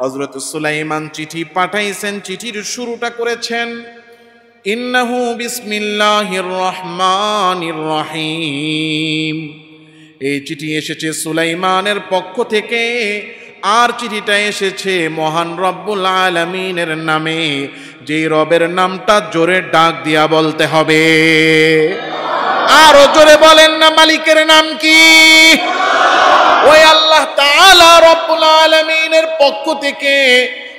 হজরত সুলাইমান চিঠি পাঠাইছেন চিঠির শুরুটা করেছেন ইন্নাহু বিসমিল্লাহির রহমানির রহিম এই চিঠি এসেছে সুলাইমানের পক্ষ থেকে আর চিঠিটা এসেছে মহান রব্বুল আলমিনের নামে যেই রবের নামটা জোরে ডাক দিয়া বলতে হবে আরো জোরে বলেন না মালিকের নাম কি ওই আল্লাহ তালা রব্বুল আলমিনের পক্ষ থেকে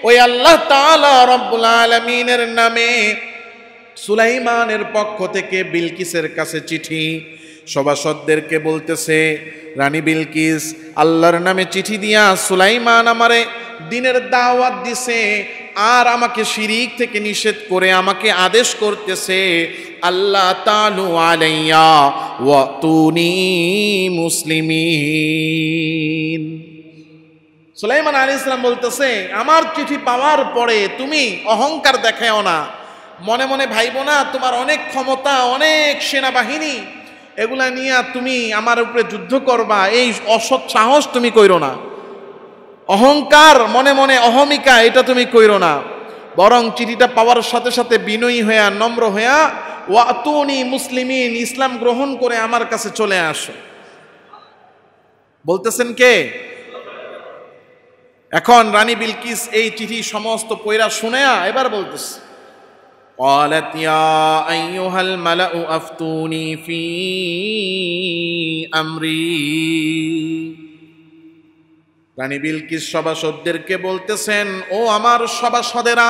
ওই আল্লাহ তালা রব্বুল আলমিনের নামে সুলাইমানের পক্ষ থেকে বিলকিসের কাছে চিঠি সভাসদদেরকে বলতেছে রানী বিলকিস আল্লাহর নামে চিঠি দিয়া সুলাইমান আমারে দিনের দাওয়াত দিছে আর আমাকে শিরিক থেকে নিষেধ করে আমাকে আদেশ করতেছে আল্লাহ তালু আলাইয়া তুনি মুসলিমিন সুলাইমান আলী ইসলাম বলতেছে আমার চিঠি পাওয়ার পরে তুমি অহংকার দেখাও না মনে মনে ভাইব না তোমার অনেক ক্ষমতা অনেক সেনাবাহিনী এগুলা নিয়ে তুমি আমার উপরে যুদ্ধ করবা এই অসৎ সাহস তুমি কইরো না অহংকার মনে মনে অহমিকা এটা তুমি কইরো না বরং চিঠিটা পাওয়ার সাথে সাথে বিনয়ী হইয়া নম্র হইয়া ওয়াতুনি মুসলিমিন ইসলাম গ্রহণ করে আমার কাছে চলে আসো বলতেছেন কে এখন রানী বিলকিস এই চিঠি সমস্ত পৈরা শুনেয়া এবার বলতেছে قالت يا ايها الملا افتوني في امري রানী বিলকিস সভাসদদেরকে বলতেছেন ও আমার সভাসদেরা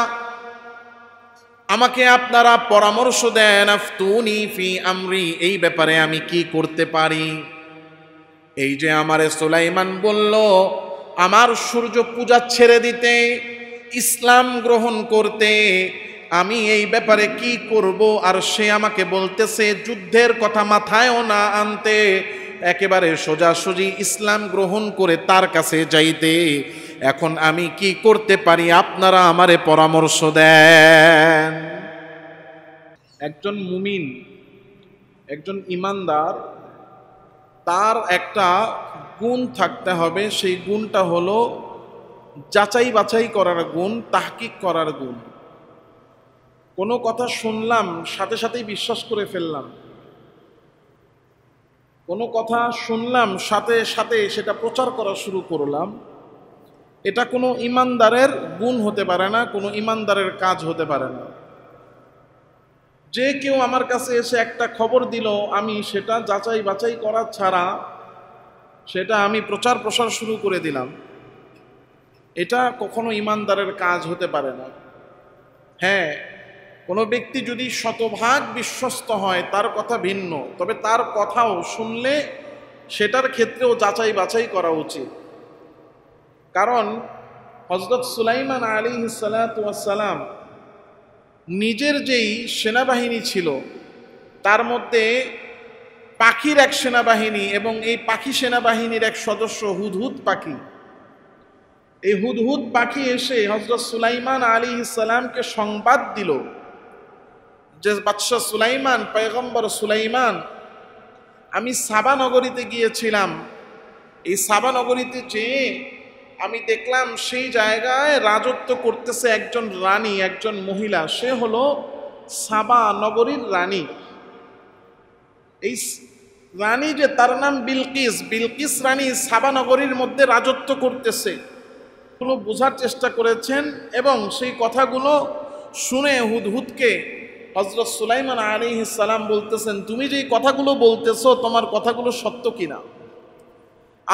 আমাকে আপনারা পরামর্শ দেন আফতুনি ফি আমরি এই ব্যাপারে আমি কি করতে পারি এই যে আমার সোলাইমান বলল আমার সূর্য পূজা ছেড়ে দিতে ইসলাম গ্রহণ করতে আমি এই ব্যাপারে কি করব আর সে আমাকে বলতেছে যুদ্ধের কথা মাথায়ও না আনতে একেবারে সোজাসুজি ইসলাম গ্রহণ করে তার কাছে যাইতে এখন আমি কি করতে পারি আপনারা আমারে পরামর্শ দেন একজন মুমিন একজন ইমানদার তার একটা গুণ থাকতে হবে সেই গুণটা হলো যাচাই বাছাই করার গুণ তাহকিক করার গুণ কোনো কথা শুনলাম সাথে সাথেই বিশ্বাস করে ফেললাম কোনো কথা শুনলাম সাথে সাথে সেটা প্রচার করা শুরু করলাম এটা কোনো ইমানদারের গুণ হতে পারে না কোনো ইমানদারের কাজ হতে পারে না যে কেউ আমার কাছে এসে একটা খবর দিল আমি সেটা যাচাই বাছাই করা ছাড়া সেটা আমি প্রচার প্রসার শুরু করে দিলাম এটা কখনো ইমানদারের কাজ হতে পারে না হ্যাঁ কোনো ব্যক্তি যদি শতভাগ বিশ্বস্ত হয় তার কথা ভিন্ন তবে তার কথাও শুনলে সেটার ক্ষেত্রেও যাচাই বাছাই করা উচিত কারণ হজরত সুলাইমান আলী সালাতাম নিজের যেই সেনাবাহিনী ছিল তার মধ্যে পাখির এক সেনাবাহিনী এবং এই পাখি সেনাবাহিনীর এক সদস্য হুদহুদ পাখি এই হুদহুদ পাখি এসে হজরত সুলাইমান আলী ইসালামকে সংবাদ দিল যে বাদশাহ সুলাইমান পয়গম্বর সুলাইমান আমি সাবা নগরীতে গিয়েছিলাম এই সাবা নগরীতে চেয়ে আমি দেখলাম সেই জায়গায় রাজত্ব করতেছে একজন রানী একজন মহিলা সে হলো সাবা নগরীর রানী এই রানী যে তার নাম বিলকিস বিলকিস রানী সাবা নগরীর মধ্যে রাজত্ব করতেছে বোঝার চেষ্টা করেছেন এবং সেই কথাগুলো শুনে হুদহুদকে হজরত সুলাইমান আলী ইসালাম বলতেছেন তুমি যে কথাগুলো বলতেছো তোমার কথাগুলো সত্য কিনা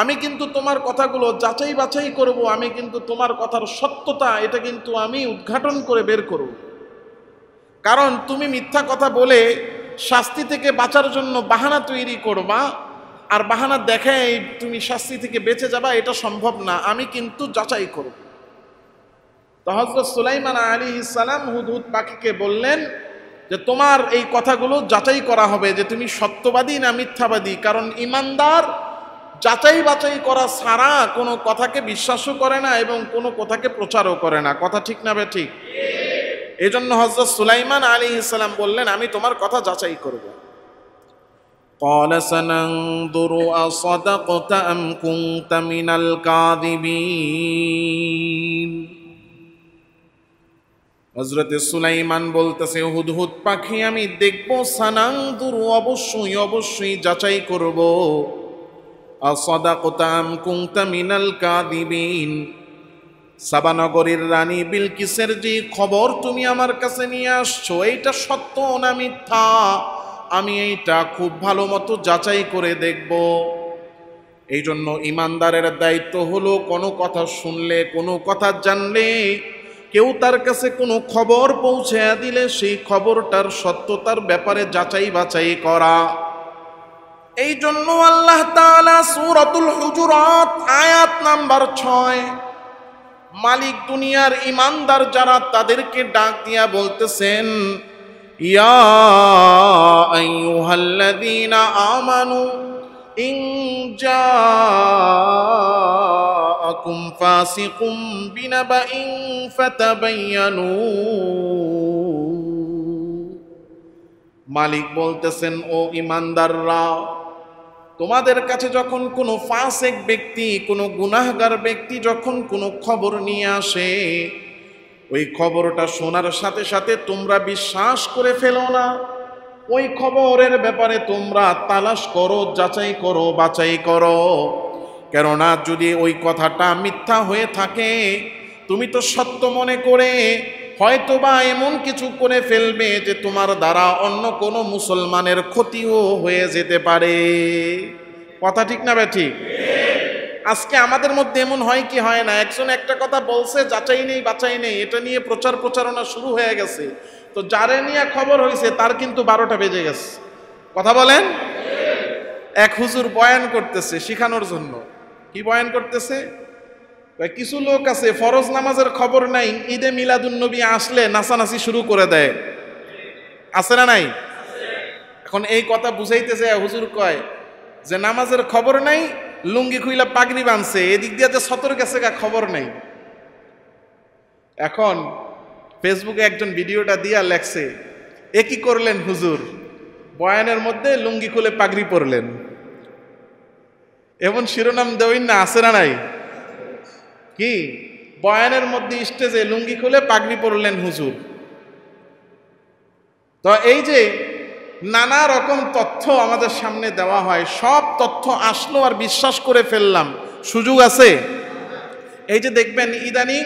আমি কিন্তু তোমার কথাগুলো যাচাই বাছাই করব আমি কিন্তু তোমার কথার সত্যতা এটা কিন্তু আমি উদ্ঘাটন করে বের করব কারণ তুমি মিথ্যা কথা বলে শাস্তি থেকে বাঁচার জন্য বাহানা তৈরি করবা আর বাহানা দেখায় তুমি শাস্তি থেকে বেঁচে যাবা এটা সম্ভব না আমি কিন্তু যাচাই করব তো হজরত সুলাইমান আলী ইসালাম হুদহুদ পাখিকে বললেন যে তোমার এই কথাগুলো যাচাই করা হবে যে তুমি সত্যবাদী না মিথ্যাবাদী কারণ ইমানদার যাচাই বাছাই করা ছাড়া কোনো কথাকে বিশ্বাসও করে না এবং কোনো কথাকে প্রচারও করে না কথা ঠিক না বে ঠিক এই জন্য হজরত সুলাইমান আলী ইসলাম বললেন আমি তোমার কথা যাচাই করব قال سننظر أصدقت أم كنت من الكاذبين হজরতে সুলাইমান বলতেছে হুদহুদ পাখি আমি দেখব সানাংদুর অবশ্যই অবশ্যই যাচাই করব সদাকতাম কুংতা মিনাল কাদিবিন সাবানগরের রানী বিলকিসের যে খবর তুমি আমার কাছে নিয়ে আসছো এইটা সত্য না মিথ্যা আমি এইটা খুব ভালো মতো যাচাই করে দেখব এই জন্য ইমানদারের দায়িত্ব হলো কোনো কথা শুনলে কোনো কথা জানলে কেউ তার কাছে কোনো খবর পৌঁছে দিলে সেই খবরটার সত্যতার ব্যাপারে যাচাই বাছাই করা এই জন্য আল্লাহ সুরতুল হুজুরত আয়াত নাম্বার ছয় মালিক দুনিয়ার ইমানদার যারা তাদেরকে ডাক দিয়া বলতেছেন ইয়া আমানু إن جاءكم فاسق بنبأ মালিক বলতেছেন ও ইমানদাররা তোমাদের কাছে যখন কোনো ফাসেক ব্যক্তি কোনো গুনাহগার ব্যক্তি যখন কোনো খবর নিয়ে আসে ওই খবরটা শোনার সাথে সাথে তোমরা বিশ্বাস করে ফেলো না ওই খবরের ব্যাপারে তোমরা তালাশ করো যাচাই করো বাছাই করো কেননা যদি ওই কথাটা মিথ্যা হয়ে থাকে তুমি তো সত্য মনে করে হয়তোবা এমন কিছু করে ফেলবে যে তোমার দ্বারা অন্য কোনো মুসলমানের ক্ষতিও হয়ে যেতে পারে কথা ঠিক না বে ঠিক আজকে আমাদের মধ্যে এমন হয় কি হয় না একজন একটা কথা বলছে যাচাই নেই বাছাই নেই এটা নিয়ে প্রচার প্রচারণা শুরু হয়ে গেছে তো যারে নিয়ে খবর হয়েছে তার কিন্তু বারোটা বেজে গেছে কথা বলেন এক হুজুর বয়ান করতেছে শিখানোর জন্য কি বয়ান করতেছে কিছু লোক আছে ফরজ নামাজের খবর নাই ঈদে মিলাদুন্নবী আসলে নাচানাচি শুরু করে দেয় আছে না নাই এখন এই কথা বুঝাইতেছে হুজুর কয় যে নামাজের খবর নাই লুঙ্গি খুইলা পাগড়ি বাঁধছে এদিক দিয়ে যে সতর্ক গেছে খবর নেই এখন ফেসবুকে একজন ভিডিওটা দিয়া লেখছে এ কি করলেন হুজুর বয়ানের মধ্যে লুঙ্গি খুলে পাগড়ি পরলেন এমন শিরোনাম দেবেন না আছে না নাই কি বয়ানের মধ্যে স্টেজে লুঙ্গি খুলে পাগড়ি পরলেন হুজুর তো এই যে নানা রকম তথ্য আমাদের সামনে দেওয়া হয় সব তথ্য আসলো আর বিশ্বাস করে ফেললাম সুযোগ আছে এই যে দেখবেন ইদানিং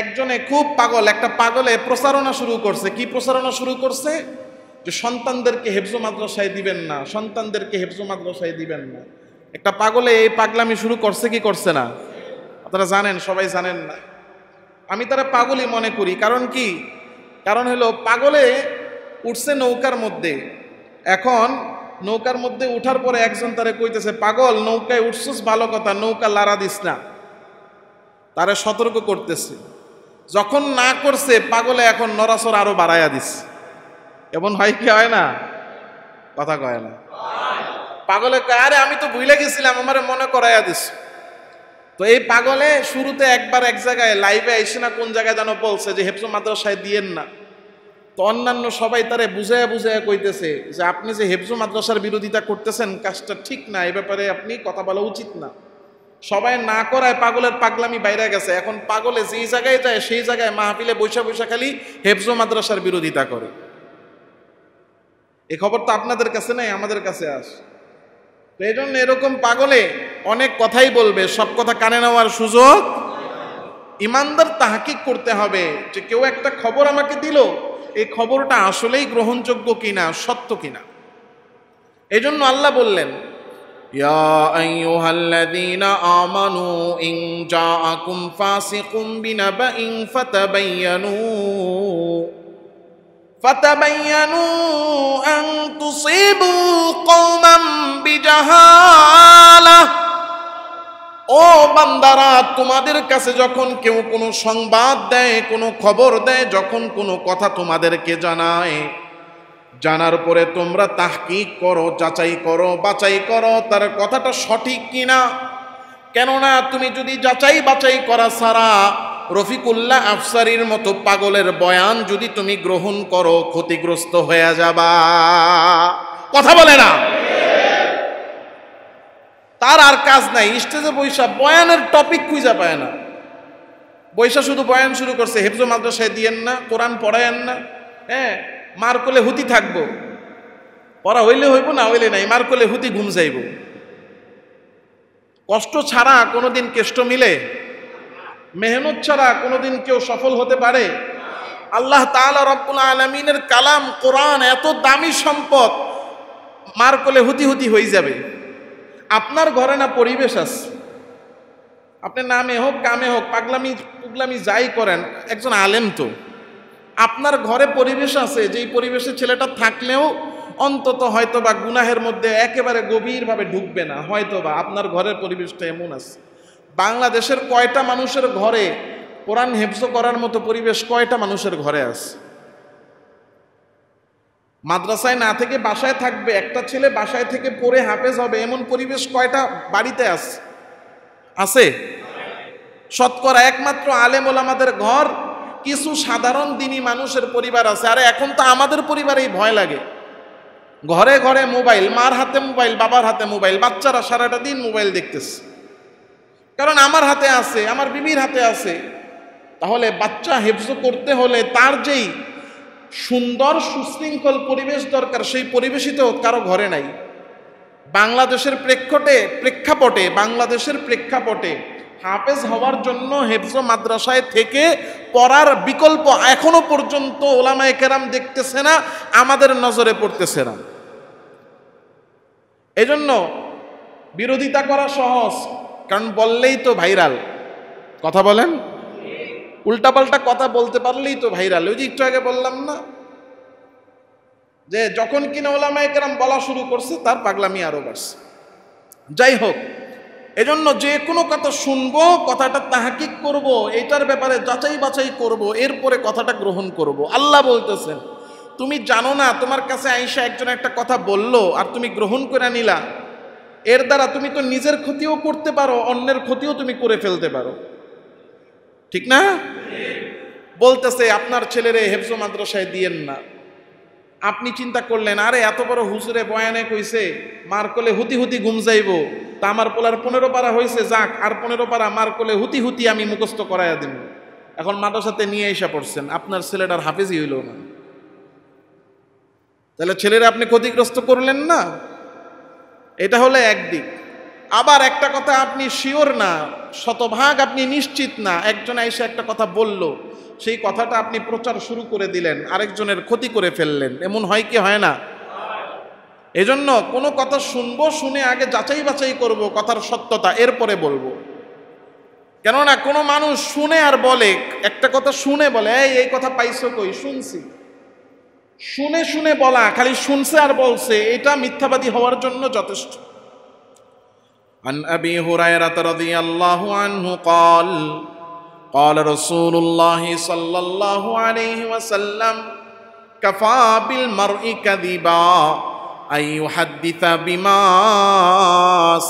একজনে খুব পাগল একটা পাগলে প্রচারণা শুরু করছে কি প্রচারণা শুরু করছে যে সন্তানদেরকে হেফজো মাদ্রাসায় দিবেন না সন্তানদেরকে হেফজো মাদ্রাসায় দিবেন না একটা পাগলে এই পাগলামি শুরু করছে কি করছে না আপনারা জানেন সবাই জানেন না আমি তারা পাগলই মনে করি কারণ কি কারণ হলো পাগলে উঠছে নৌকার মধ্যে এখন নৌকার মধ্যে উঠার পরে একজন তারে কইতেছে পাগল নৌকায় উঠছিস ভালো কথা নৌকা লারা দিস না তারা সতর্ক করতেছে যখন না করছে পাগলে এখন নরাসর আরো বাড়াইয়া দিস এমন হয় কি হয় না কথা কয় না পাগলে আরে আমি তো ভুলে গেছিলাম আমার মনে করাইয়া দিস তো এই পাগলে শুরুতে একবার এক জায়গায় লাইভে আইসে না কোন জায়গায় যেন বলছে যে হেফজ মাদ্রাসায় দিয়েন না তো অন্যান্য সবাই তারে বুঝায়া বুঝায়া কইতেছে যে আপনি যে হেফজ মাদ্রাসার বিরোধিতা করতেছেন কাজটা ঠিক না এ ব্যাপারে আপনি কথা বলা উচিত না সবাই না করায় পাগলের পাগলামি বাইরে গেছে এখন পাগলে যেই জায়গায় যায় সেই জায়গায় মাহফিলে বৈশা বৈশা খালি হেফজো মাদ্রাসার বিরোধিতা করে এ খবর তো আপনাদের কাছে নাই আমাদের কাছে আস এই জন্য এরকম পাগলে অনেক কথাই বলবে সব কথা কানে নেওয়ার সুযোগ ইমানদার তাহাকিক করতে হবে যে কেউ একটা খবর আমাকে দিল এই খবরটা আসলেই গ্রহণযোগ্য কিনা সত্য কিনা এজন্য আল্লাহ বললেন يا أيها الذين آمنوا إن جاءكم فاسق بنبأ فتبينوا فتبينوا أن تصيبوا قوما بجهالة ও বান্দারা তোমাদের কাছে যখন কেউ কোনো সংবাদ দেয় কোনো খবর দেয় যখন কোনো কথা তোমাদেরকে জানায় জানার পরে তোমরা কি করো যাচাই করো বাছাই করো তার কথাটা সঠিক কিনা কেননা তুমি যদি যাচাই বাছাই করা ছাড়া রফিকুল্লাহ আফসারির মতো পাগলের বয়ান যদি তুমি গ্রহণ করো ক্ষতিগ্রস্ত হয়ে যাবা কথা বলে না তার আর কাজ নাই স্টেজে বৈশা বয়ানের টপিক খুঁজা পায় না বৈশা শুধু বয়ান শুরু করছে হেফজ মাদ্রাসায় দিয়েন না কোরআন পড়ায়েন না হ্যাঁ মার কোলে হুতি থাকবো পড়া হইলে হইব না হইলে নাই মার কোলে হুতি ঘুম যাইব কষ্ট ছাড়া কোনোদিন কেষ্ট মিলে মেহনত ছাড়া কোনোদিন কেউ সফল হতে পারে আল্লাহ তালা রব্বুল আলমিনের কালাম কোরআন এত দামি সম্পদ মার কোলে হুতি হুতি হয়ে যাবে আপনার ঘরে না পরিবেশ আছে আপনি নামে হোক কামে হোক পাগলামি পুগলামি যাই করেন একজন আলেম তো আপনার ঘরে পরিবেশ আছে যেই পরিবেশে ছেলেটা থাকলেও অন্তত হয়তো বা গুনাহের মধ্যে একেবারে গভীরভাবে ঢুকবে না হয়তো বা আপনার ঘরের পরিবেশটা এমন আছে বাংলাদেশের কয়টা মানুষের ঘরে কোরআন হেফজ করার মতো পরিবেশ কয়টা মানুষের ঘরে আছে মাদ্রাসায় না থেকে বাসায় থাকবে একটা ছেলে বাসায় থেকে পড়ে হাফেজ হবে এমন পরিবেশ কয়টা বাড়িতে আছে আছে শতকরা একমাত্র আলেম ওলামাদের ঘর কিছু সাধারণ দিনই মানুষের পরিবার আছে আরে এখন তো আমাদের পরিবারেই ভয় লাগে ঘরে ঘরে মোবাইল মার হাতে মোবাইল বাবার হাতে মোবাইল বাচ্চারা সারাটা দিন মোবাইল দেখতেছে কারণ আমার হাতে আছে আমার বিবির হাতে আছে তাহলে বাচ্চা হেফজ করতে হলে তার যেই সুন্দর সুশৃঙ্খল পরিবেশ দরকার সেই পরিবেশই তো কারো ঘরে নাই বাংলাদেশের প্রেক্ষটে প্রেক্ষাপটে বাংলাদেশের প্রেক্ষাপটে হাফেজ হওয়ার জন্য হেফজ মাদ্রাসায় থেকে পড়ার বিকল্প এখনো পর্যন্ত ওলামা একেরাম দেখতেছে না আমাদের নজরে পড়তেছে না এজন্য বিরোধিতা করা সহজ কারণ বললেই তো ভাইরাল কথা বলেন উল্টাপাল্টা কথা বলতে পারলেই তো ভাইরাল ওই যে একটু আগে বললাম না যে যখন কিনা ওলামা একেরাম বলা শুরু করছে তার পাগলামি আরও বাড়ছে যাই হোক এজন্য যে কোনো কথা শুনবো কথাটা তাহাকিক করব এটার ব্যাপারে যাচাই বাছাই করব এরপরে কথাটা গ্রহণ করব আল্লাহ বলতেছেন তুমি জানো না তোমার কাছে আইসা একজন একটা কথা বলল আর তুমি গ্রহণ করে নিলা এর দ্বারা তুমি তো নিজের ক্ষতিও করতে পারো অন্যের ক্ষতিও তুমি করে ফেলতে পারো ঠিক না বলতেছে আপনার ছেলেরে হেফজো মাদ্রাসায় দিয়েন না আপনি চিন্তা করলেন আরে এত বড় হুজুরে বয়ানে কইছে মার কোলে হুতি হুতি গুম যাইব তা আমার পোলার পনেরো পারা হয়েছে যাক আর পনেরো পারা মার কোলে হুতি হুতি আমি মুখস্থ করাইয়া দেব এখন মাদ্রাসাতে নিয়ে এসে পড়ছেন আপনার ছেলেটার হাফেজই হইল না তাহলে ছেলেরা আপনি ক্ষতিগ্রস্ত করলেন না এটা হলো একদিক আবার একটা কথা আপনি শিওর না শতভাগ আপনি নিশ্চিত না একজন এসে একটা কথা বলল সেই কথাটা আপনি প্রচার শুরু করে দিলেন আরেকজনের ক্ষতি করে ফেললেন এমন হয় কি হয় না এজন্য কোনো কথা শুনবো শুনে আগে যাচাই বাছাই করব কথার সত্যতা এরপরে বলবো কেননা কোনো মানুষ শুনে আর বলে একটা কথা শুনে বলে এই এই কথা পাইছো কই শুনছি শুনে শুনে বলা খালি শুনছে আর বলছে এটা মিথ্যাবাদী হওয়ার জন্য যথেষ্ট عن আবি هريرة رضي الله عنه قال قال رسول الله صلى الله عليه وسلم كفى بالمرء كذبا أن يحدث بما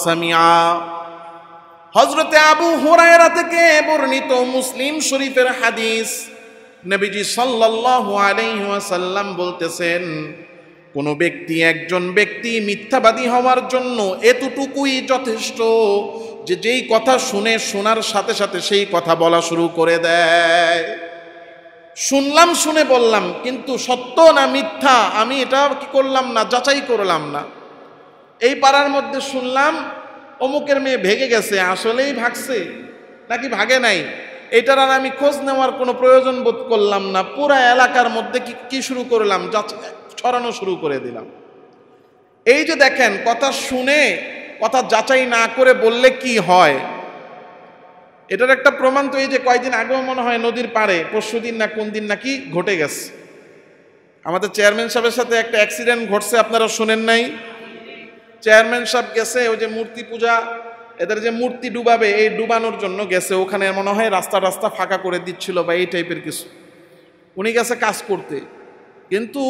سمع হজরতে আবু হুরায়রা থেকে বর্ণিত মুসলিম শরীফের হাদিস নবীজি সাল্লাল্লাহু আলাইহি ওয়াসাল্লাম বলতেছেন কোনো ব্যক্তি একজন ব্যক্তি মিথ্যাবাদী হওয়ার জন্য এতটুকুই যথেষ্ট যে যেই কথা শুনে শোনার সাথে সাথে সেই কথা বলা শুরু করে দেয় শুনলাম শুনে বললাম কিন্তু সত্য না মিথ্যা আমি এটা কি করলাম না যাচাই করলাম না এই পাড়ার মধ্যে শুনলাম অমুকের মেয়ে ভেগে গেছে আসলেই ভাগছে নাকি ভাগে নাই এটার আর আমি খোঁজ নেওয়ার কোনো প্রয়োজন বোধ করলাম না পুরা এলাকার মধ্যে কি কি শুরু করলাম ছড়ানো শুরু করে দিলাম এই যে দেখেন কথা শুনে কথা যাচাই না করে বললে কি হয় এটার একটা প্রমাণ তো এই যে কয়েকদিন আগেও মনে হয় নদীর পাড়ে পরশু দিন না কোন দিন নাকি ঘটে গেছে আমাদের চেয়ারম্যান সাহেবের সাথে একটা অ্যাক্সিডেন্ট ঘটছে আপনারা শোনেন নাই চেয়ারম্যান সাহেব গেছে ওই যে মূর্তি পূজা এদের যে মূর্তি ডুবাবে এই ডুবানোর জন্য গেছে ওখানে মনে হয় রাস্তা রাস্তা ফাঁকা করে দিচ্ছিল বা এই টাইপের কিছু উনি গেছে কাজ করতে কিন্তু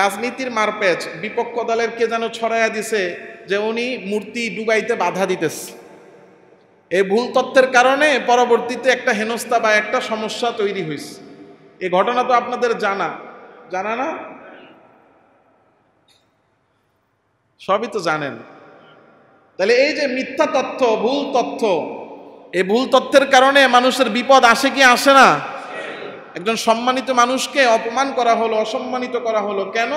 রাজনীতির মারপ্যাচ বিপক্ষ দলের কে যেন ছড়াইয়া দিছে যে উনি মূর্তি ডুবাইতে বাধা দিতেছে এই ভুল তত্ত্বের কারণে পরবর্তীতে একটা হেনস্থা বা একটা সমস্যা তৈরি হয়েছে এ ঘটনা তো আপনাদের জানা জানা না সবই তো জানেন তাহলে এই যে মিথ্যা তথ্য ভুল তথ্য এই ভুল তথ্যের কারণে মানুষের বিপদ আসে কি আসে না একজন সম্মানিত মানুষকে অপমান করা হলো অসম্মানিত করা হলো কেন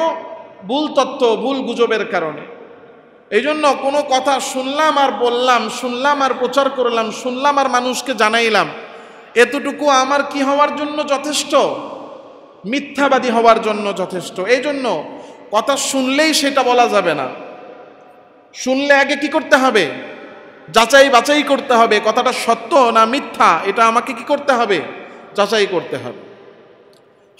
ভুল তথ্য ভুল গুজবের কারণে এই জন্য কোনো কথা শুনলাম আর বললাম শুনলাম আর প্রচার করলাম শুনলাম আর মানুষকে জানাইলাম এতটুকু আমার কি হওয়ার জন্য যথেষ্ট মিথ্যাবাদী হওয়ার জন্য যথেষ্ট এই জন্য কথা শুনলেই সেটা বলা যাবে না শুনলে আগে কি করতে হবে যাচাই বাছাই করতে হবে কথাটা সত্য না মিথ্যা এটা আমাকে কি করতে হবে যাচাই করতে হবে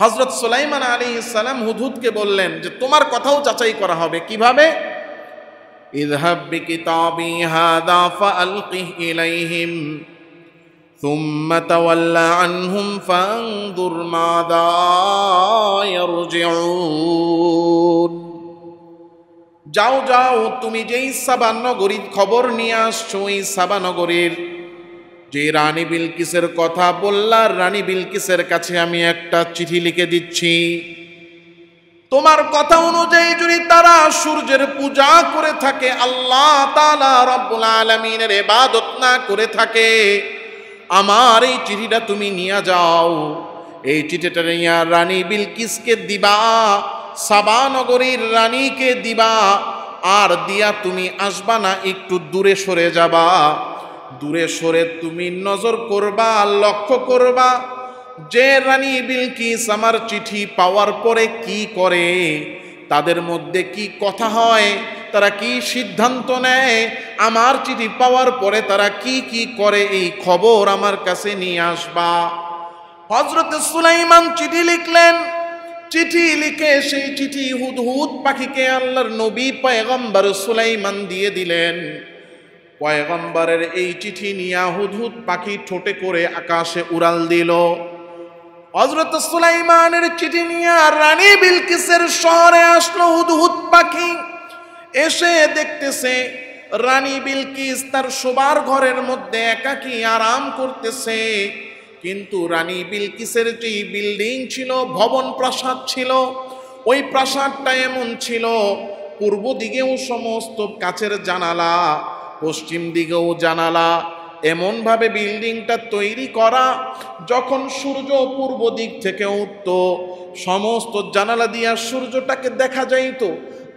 হজরত সোলাইমান আলী ইসালাম হুদুদকে বললেন যে তোমার কথাও যাচাই করা হবে কিভাবে اذهب بكتابي هذا فألقه إليهم ثم تول عنهم فانظر ماذا يرجعون যাও যাও তুমি যেই সাবানগরীর খবর নিয়ে আসছো এই সাবানগরীর যে রানী বিলকিসের কথা বললার রানী বিলকিসের কাছে আমি একটা চিঠি লিখে দিচ্ছি তোমার কথা অনুযায়ী যদি তারা সূর্যের পূজা করে থাকে আল্লাহ তালা রব্বুল আলমিনের এবাদত না করে থাকে আমার এই চিঠিটা তুমি নিয়ে যাও এই চিঠিটা নিয়ে রানী বিলকিসকে দিবা সাবানগরীর রানীকে দিবা আর দিয়া তুমি আসবা না একটু দূরে সরে যাবা দূরে সরে তুমি নজর করবা লক্ষ্য করবা যে রানী বিলকিস আমার চিঠি পাওয়ার পরে কি করে তাদের মধ্যে কি কথা হয় তারা কি সিদ্ধান্ত নেয় আমার চিঠি পাওয়ার পরে তারা কি কি করে এই খবর আমার কাছে নিয়ে আসবা হজরত সুলাইমান চিঠি লিখলেন চিঠি লিখে সেই চিঠি হুদহুদ পাখিকে আল্লাহর নবী পয়গম্বর সুলাইমান দিয়ে দিলেন পয়গম্বরের এই চিঠি নিয়ে হুদহুদ পাখি ঠোঁটে করে আকাশে উড়াল দিল হজরত সুলাইমানের চিঠি নিয়ে রানী বিলকিসের শহরে আসলো হুদহুদ পাখি এসে দেখতেছে রানী বিলকিস তার শোবার ঘরের মধ্যে একাকি আরাম করতেছে কিন্তু রানী বিলকিসের যে বিল্ডিং ছিল ভবন প্রাসাদ ছিল ওই প্রাসাদটা এমন ছিল পূর্ব দিকেও সমস্ত কাছের জানালা পশ্চিম দিকেও জানালা এমনভাবে বিল্ডিংটা তৈরি করা যখন সূর্য পূর্ব দিক থেকে উঠত সমস্ত জানালা দিয়া সূর্যটাকে দেখা যাইত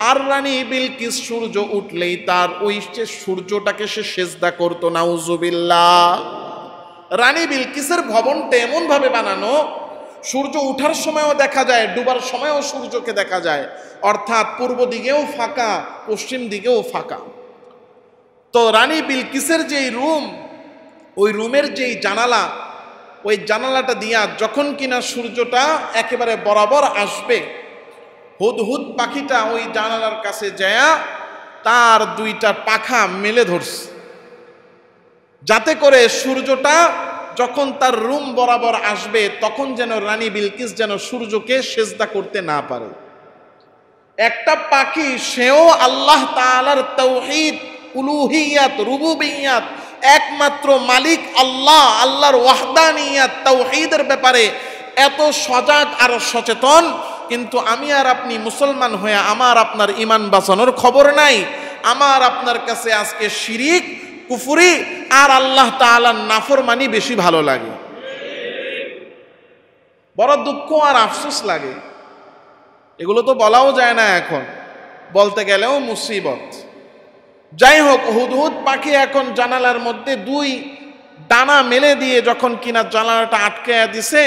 আর রানী বিলকিস সূর্য উঠলেই তার ওই যে সূর্যটাকে সে সেজদা করতো নাউজুবিল্লা রানী বিলকিসের ভবনটা এমনভাবে বানানো সূর্য উঠার সময়ও দেখা যায় ডুবার সময়ও সূর্যকে দেখা যায় অর্থাৎ পূর্ব দিকেও ফাঁকা পশ্চিম দিকেও ফাঁকা তো রানী বিলকিসের যেই রুম ওই রুমের যেই জানালা ওই জানালাটা দিয়া যখন কিনা সূর্যটা একেবারে বরাবর আসবে হুদহুদ পাখিটা ওই জানালার কাছে যায়া তার দুইটা পাখা মেলে ধরছে যাতে করে সূর্যটা যখন তার রুম বরাবর আসবে তখন যেন রানী বিলকিস যেন সূর্যকে সেজদা করতে না পারে একটা পাখি সেও আল্লাহ তালার তৌহিদ উলুহিয়াত রুবুবিয়াত একমাত্র মালিক আল্লাহ আল্লাহর ওয়াহদানিয়া তাওহীদের ব্যাপারে এত সজাগ আর সচেতন কিন্তু আমি আর আপনি মুসলমান হয়ে আমার আপনার ইমান বাঁচানোর খবর নাই আমার আপনার কাছে আজকে শিরিক কুফুরি আর আল্লাহ তালার নাফরমানি বেশি ভালো লাগে বড় দুঃখ আর আফসোস লাগে এগুলো তো বলাও যায় না এখন বলতে গেলেও মুসিবত যাই হোক হুদহুদ পাখি এখন জানালার মধ্যে দুই ডানা মেলে দিয়ে যখন কিনা জানালাটা আটকে দিছে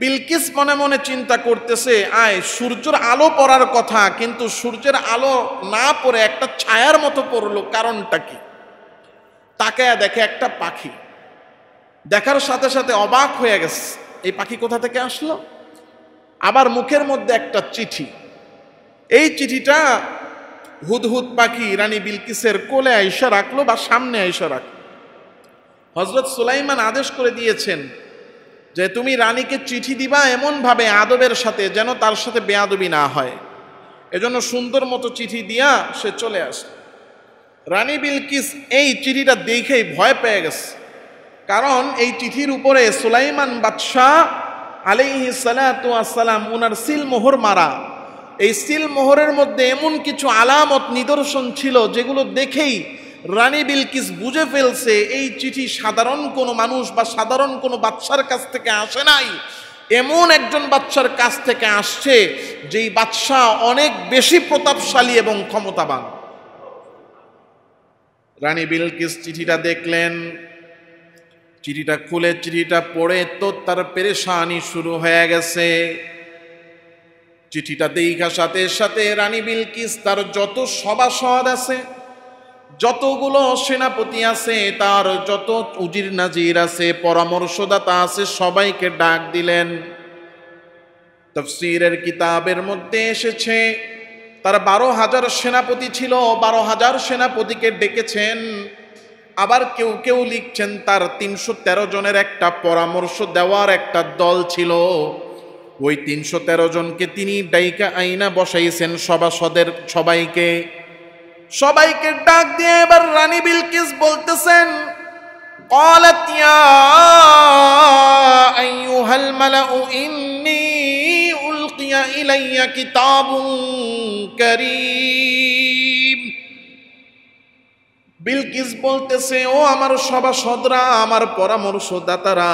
বিলকিস মনে মনে চিন্তা করতেছে আয় সূর্যের আলো পড়ার কথা কিন্তু সূর্যের আলো না পড়ে একটা ছায়ার মতো পড়লো কারণটা কি তাকে দেখে একটা পাখি দেখার সাথে সাথে অবাক হয়ে গেছে এই পাখি কোথা থেকে আসলো আবার মুখের মধ্যে একটা চিঠি এই চিঠিটা হুদহুদ পাখি রানী বিলকিসের কোলে আইসা রাখলো বা সামনে আইসা রাখ হজরত সুলাইমান আদেশ করে দিয়েছেন যে তুমি রানীকে চিঠি দিবা এমনভাবে আদবের সাথে যেন তার সাথে বেয়াদবি না হয় এজন্য সুন্দর মতো চিঠি দিয়া সে চলে আসে রানী বিলকিস এই চিঠিটা দেখেই ভয় পেয়ে গেছে কারণ এই চিঠির উপরে সুলাইমান বাদশাহ আলিহিসালাম সালাম উনার সিলমোহর মারা এই সিল মোহরের মধ্যে এমন কিছু আলামত নিদর্শন ছিল যেগুলো দেখেই রানী বিলকিস বুঝে ফেলছে এই চিঠি সাধারণ কোনো মানুষ বা সাধারণ কোনো বাচ্চার কাছ থেকে আসে নাই এমন একজন বাচ্চার কাছ থেকে আসছে যেই বাচ্চা অনেক বেশি প্রতাপশালী এবং ক্ষমতাবান রানী বিলকিস চিঠিটা দেখলেন চিঠিটা খুলে চিঠিটা পড়ে তো তার পেরেশানি শুরু হয়ে গেছে চিঠিটা দেইখা সাথে সাথে রানী বিলকিস তার যত সভাসদ আছে যতগুলো সেনাপতি আছে তার যত উজির নাজির আছে পরামর্শদাতা আছে সবাইকে ডাক দিলেন তফসিরের কিতাবের মধ্যে এসেছে তার বারো হাজার সেনাপতি ছিল বারো হাজার সেনাপতিকে ডেকেছেন আবার কেউ কেউ লিখছেন তার তিনশো তেরো জনের একটা পরামর্শ দেওয়ার একটা দল ছিল ওই তিনশো তেরো জনকে তিনি ডাইকা আইনা বসাইছেন সভাসদের সবাইকে সবাইকে ডাক দিয়ে এবার রানী বিলকিস বলতেছেন قالت يا أيها الملأ إني ألقي إلي كتاب كريم বিলকিস বলতেছে ও আমার সভাসদরা আমার পরামর্শদাতারা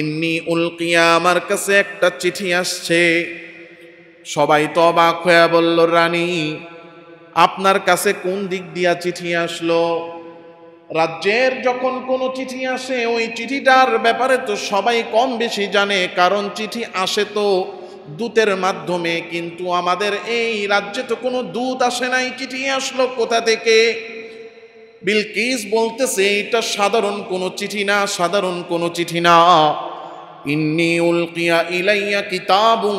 ইন্নি উলকিয়া আমার কাছে একটা চিঠি আসছে সবাই তো অবাক হয়ে বলল রানী আপনার কাছে কোন দিক দিয়া চিঠি আসলো রাজ্যের যখন কোনো চিঠি আসে ওই চিঠিটার ব্যাপারে তো সবাই কম বেশি জানে কারণ চিঠি আসে তো দূতের মাধ্যমে কিন্তু আমাদের এই রাজ্যে তো কোনো দূত আসে নাই চিঠি আসলো কোথা থেকে বিলকিস বলতেছে এটা সাধারণ কোনো চিঠি না সাধারণ কোনো চিঠি না ইন্নি উলকিয়া ইলাইয়া কিতাবুং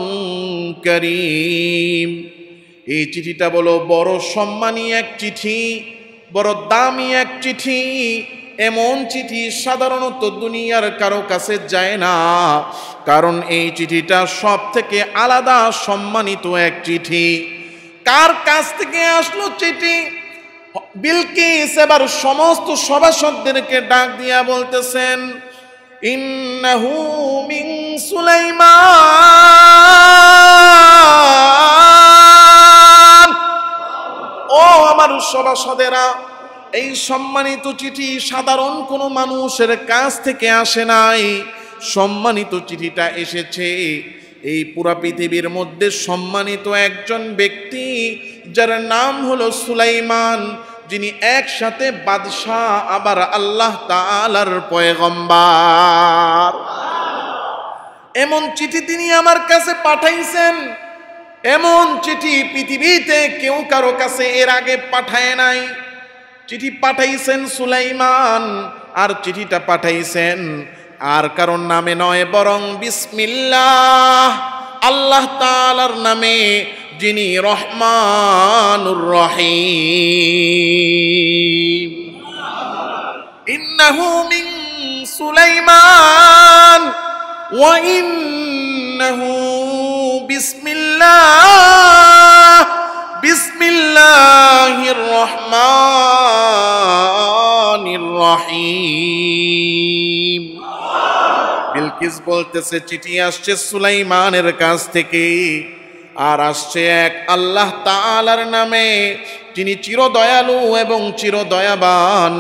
করিম এই চিঠিটা বলো বড় সম্মানী এক চিঠি বড় দামি এক চিঠি এমন চিঠি সাধারণত দুনিয়ার কারো কাছে যায় না কারণ এই চিঠিটা সব থেকে আলাদা সম্মানিত এক চিঠি কার কাছ থেকে আসলো চিঠি বিলকিস এবার সমস্ত সভাসদদেরকে ডাক দিয়া বলতেছেন ইন্নাহু মিন সুলাইমান ও আমার সভাসদেরা এই সম্মানিত চিঠি সাধারণ কোনো মানুষের কাছ থেকে আসে নাই সম্মানিত চিঠিটা এসেছে এই পুরা পৃথিবীর মধ্যে সম্মানিত একজন ব্যক্তি যার নাম হলো সুলাইমান যিনি একসাথে বাদশাহ আবার আল্লাহ তালার পয়গম্বার এমন চিঠি তিনি আমার কাছে পাঠাইছেন এমন চিঠি পৃথিবীতে কেউ কারো কাছে এর আগে পাঠায় নাই চিঠি পাঠাইছেন সুলাইমান আর চিঠিটা পাঠাইছেন আর কারোর নামে নয় বরং বিসমিল্লাহ আল্লাহ তালার নামে যিনি রহমানুর রহিম ইন্নাহু মিন সুলাইমান ওয়া ইন্নাহু বিসমিল্লাহ বিসমিল্লাহির রহমানির রহিম বিলকিস বলতেছে চিঠি আসছে সুলাইমানের কাছ থেকে আর আসছে এক আল্লাহ তালার নামে তিনি চিরদয়ালু এবং চিরদয়াবান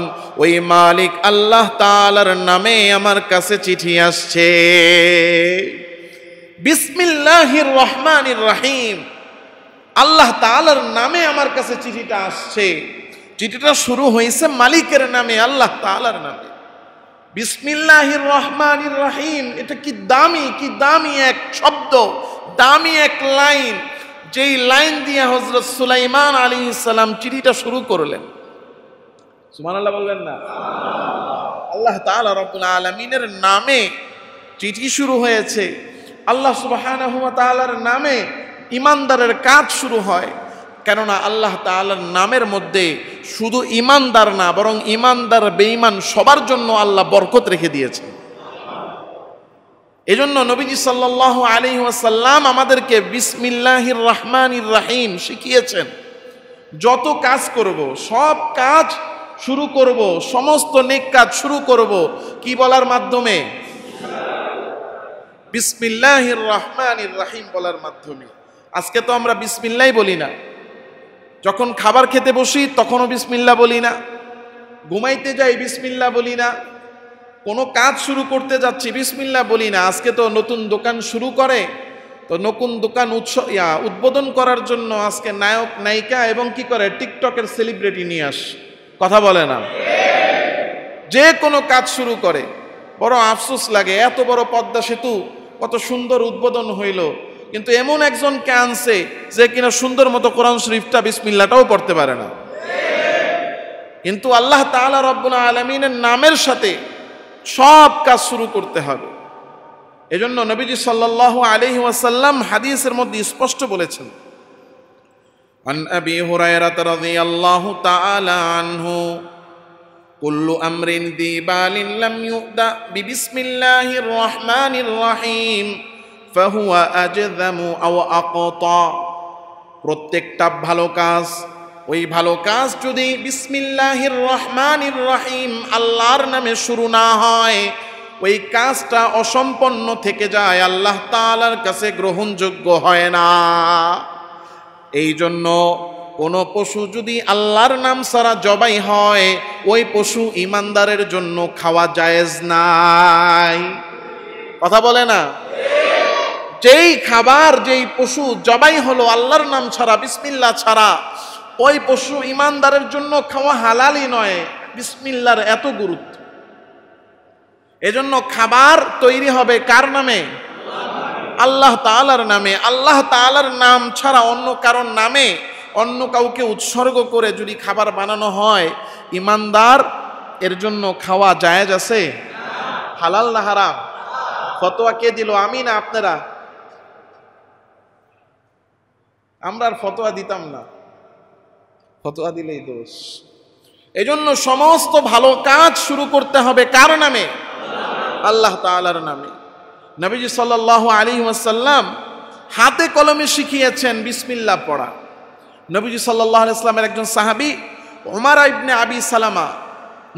ওই মালিক আল্লাহ তালার নামে আমার কাছে চিঠি আসছে বিসমিল্লাহির রহমানির রাহিম আল্লাহ তালার নামে আমার কাছে চিঠিটা আসছে চিঠিটা শুরু হয়েছে মালিকের নামে আল্লাহ তালার নামে বিসমিল্লাহির রহমান রাহিম এটা কি দামি কি দামি এক শব্দ দামি এক লাইন যেই লাইন দিয়ে হজরত সুলাইমান আলী ইসলাম চিঠিটা শুরু করলেন সুমান আল্লাহ বললেন না আল্লাহ তালা রব্বুল আলমিনের নামে চিঠি শুরু হয়েছে আল্লাহ সুবাহর নামে ইমানদারের কাজ শুরু হয় কেননা আল্লাহ তালার নামের মধ্যে শুধু ইমানদার না বরং ইমানদার বেঈমান সবার জন্য আল্লাহ বরকত রেখে দিয়েছেন এজন্য নবীজি সাল্লাহ আলি ওয়াসাল্লাম আমাদেরকে বিসমিল্লাহির রহমান রাহিম শিখিয়েছেন যত কাজ করব সব কাজ শুরু করব সমস্ত নেক কাজ শুরু করব কি বলার মাধ্যমে বিসমিল্লাহির রহমান রাহিম বলার মাধ্যমে আজকে তো আমরা বিসমিল্লাই বলি না যখন খাবার খেতে বসি তখনও বিসমিল্লা বলি না ঘুমাইতে যাই বিসমিল্লা বলি না কোনো কাজ শুরু করতে যাচ্ছি বিসমিল্লা বলি না আজকে তো নতুন দোকান শুরু করে তো নতুন দোকান উৎস ইয়া উদ্বোধন করার জন্য আজকে নায়ক নায়িকা এবং কি করে টিকটকের সেলিব্রিটি নিয়ে আস কথা বলে না যে কোনো কাজ শুরু করে বড় আফসোস লাগে এত বড় পদ্মা সেতু কত সুন্দর উদ্বোধন হইল কিন্তু এমন কে আনছে যে কিনা সুন্দর মতো কোরআন শরীফটা বিসমিল্লাটাও পড়তে পারে না কিন্তু আল্লাহ তালা রব্বুল্লা আলমিনের নামের সাথে সব কাজ শুরু করতে হবে এজন্য নবীজি সাল্লাহ আলহি ওয়াসাল্লাম হাদিসের মধ্যে স্পষ্ট বলেছেন عن أبي هريرة رضي الله تعالى عنه كل أمر ذي بال لم يؤدأ ببسم الله الرحمن الرحيم ফাহুয়া আও প্রত্যেকটা ভালো কাজ ওই ভালো কাজ যদি বিসমিল্লাহির রহমানির রহিম আল্লাহর নামে শুরু না হয় ওই কাজটা অসম্পন্ন থেকে যায় আল্লাহ তালার কাছে গ্রহণযোগ্য হয় না এই জন্য কোনো পশু যদি আল্লাহর নাম ছাড়া জবাই হয় ওই পশু ইমানদারের জন্য খাওয়া জায়েজ নাই কথা বলে না যেই খাবার যেই পশু জবাই হলো আল্লাহর নাম ছাড়া বিসমিল্লা ছাড়া ওই পশু ইমানদারের জন্য খাওয়া হালালই নয় বিসমিল্লার এত গুরুত্ব এজন্য খাবার তৈরি হবে কার নামে আল্লাহ তালার নামে আল্লাহ তালার নাম ছাড়া অন্য কারোর নামে অন্য কাউকে উৎসর্গ করে যদি খাবার বানানো হয় ইমানদার এর জন্য খাওয়া জায়েজ আছে হালাল না হারাম ফতোয়া কে দিল আমি না আপনারা আমরা আর ফতোয়া দিতাম না ফতোয়া দিলেই দোষ এই জন্য সমস্ত ভালো কাজ শুরু করতে হবে কার নামে আল্লাহ তালার নামে নবীজি সাল্লাহ আলী ওয়াসাল্লাম হাতে কলমে শিখিয়েছেন বিসমিল্লা পড়া নবীজি সাল্লাহ ইসলামের একজন সাহাবি ওমার ইবনে আবি সালামা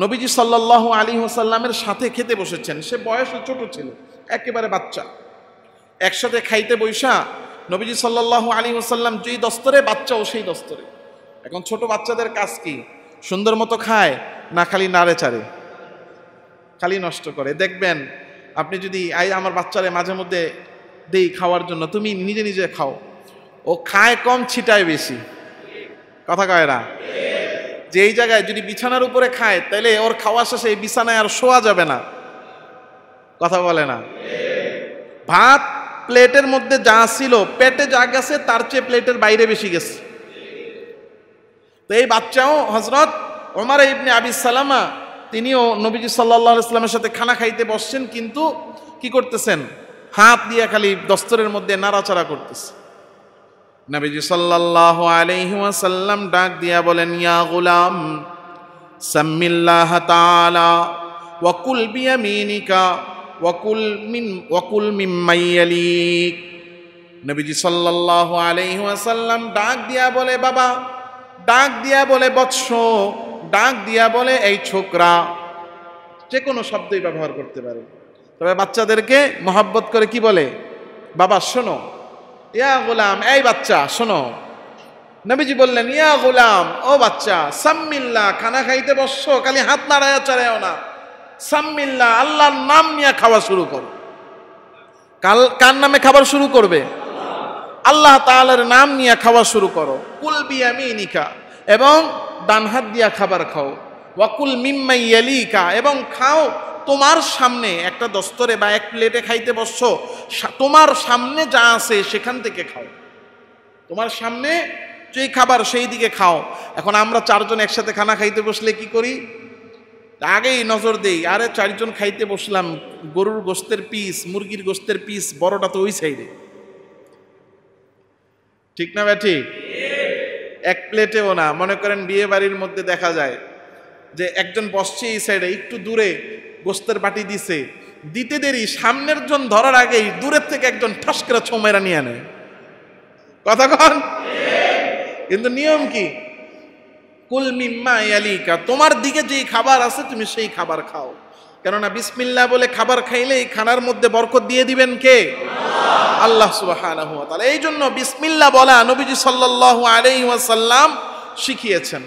নবীজি সাল্লাহ আলী ওসাল্লামের সাথে খেতে বসেছেন সে বয়সে ছোট ছিল একেবারে বাচ্চা একসাথে খাইতে বৈশা নবীজি সাল্লাহ আলী ওসাল্লাম যেই দস্তরে ও সেই দস্তরে এখন ছোট বাচ্চাদের কাজ কি সুন্দর মতো খায় না খালি নাড়ে চাড়ে খালি নষ্ট করে দেখবেন আপনি যদি আই আমার বাচ্চারে মাঝে মধ্যে দেই খাওয়ার জন্য তুমি নিজে নিজে খাও ও খায় কম ছিটায় বেশি কথা কয় না যেই জায়গায় যদি বিছানার উপরে খায় তাহলে ওর খাওয়া শেষে বিছানায় আর শোয়া যাবে না কথা বলে না ভাত প্লেটের মধ্যে যা ছিল পেটে যা গেছে তার চেয়ে প্লেটের বাইরে বেশি গেছে তো এই বাচ্চাও হজরত ওমার ইবনে আবি সালামা তিনিও নবীজি সাল্লাহ ইসলামের সাথে খানা খাইতে বসছেন কিন্তু কি করতেছেন হাত দিয়ে খালি দস্তরের মধ্যে নাড়াচাড়া করতেছে নবীজি সাল্লাহ আলহিহাসাল্লাম ডাক দিয়া বলেন ইয়া গুলাম সাম্মিল্লাহ তালা ওয়াকুল বিয়ামিনিকা ওয়াকুল মিন ওয়াকুল মিম্মাইয়ালিক নবীজি সাল্লাহ আলহিহাসাল্লাম ডাক দিয়া বলে বাবা ডাক দিয়া বলে বৎস ডাক দিয়া বলে এই ছোকরা যে কোনো শব্দই ব্যবহার করতে পারে তবে বাচ্চাদেরকে মহাব্বত করে কি বলে বাবা শোনো ইয়া গোলাম এই বাচ্চা শোনো নবীজি বললেন ইয়া গোলাম ও বাচ্চা সাম্মিল্লা খানা খাইতে বসছো খালি হাত নাড়ায়া চড়ায়ও না সাম্মিল্লা আল্লাহর নাম নিয়ে খাওয়া শুরু করো কাল কার নামে খাবার শুরু করবে আল্লাহ তালের নাম নিয়ে খাওয়া শুরু করো কুল বিয়ামিনিকা এবং ডান হাত দিয়া খাবার খাও ওয়াকুল মিম্মাই এলিকা এবং খাও তোমার সামনে একটা দস্তরে বা এক প্লেটে খাইতে বসছো তোমার সামনে যা আছে সেখান থেকে খাও তোমার সামনে যেই খাবার সেই দিকে খাও এখন আমরা চারজন একসাথে খানা খাইতে বসলে কি করি আগেই নজর দেই আরে চারজন খাইতে বসলাম গরুর গোস্তের পিস মুরগির গোস্তের পিস বড়টা তো ওই সাইডে ঠিক না ব্যাঠি এক প্লেটেও না মনে করেন বিয়ে বাড়ির মধ্যে দেখা যায় যে একজন বসছে এই সাইডে একটু দূরে গোস্তের বাটি দিছে দিতে দেরি সামনের জন ধরার আগেই দূরের থেকে একজন ঠাস করে নিয়ে আনে কথা কন কিন্তু নিয়ম কি কুলমিম্মা ইয়ালিকা তোমার দিকে যেই খাবার আছে তুমি সেই খাবার খাও কেননা বিসমিল্লা বলে খাবার খাইলে এই খানার মধ্যে বরকত দিয়ে দিবেন কে আল্লাহ সুবাহ এই জন্য বিসমিল্লা বলা নবীজি সাল্লাহ আলাই সাল্লাম শিখিয়েছেন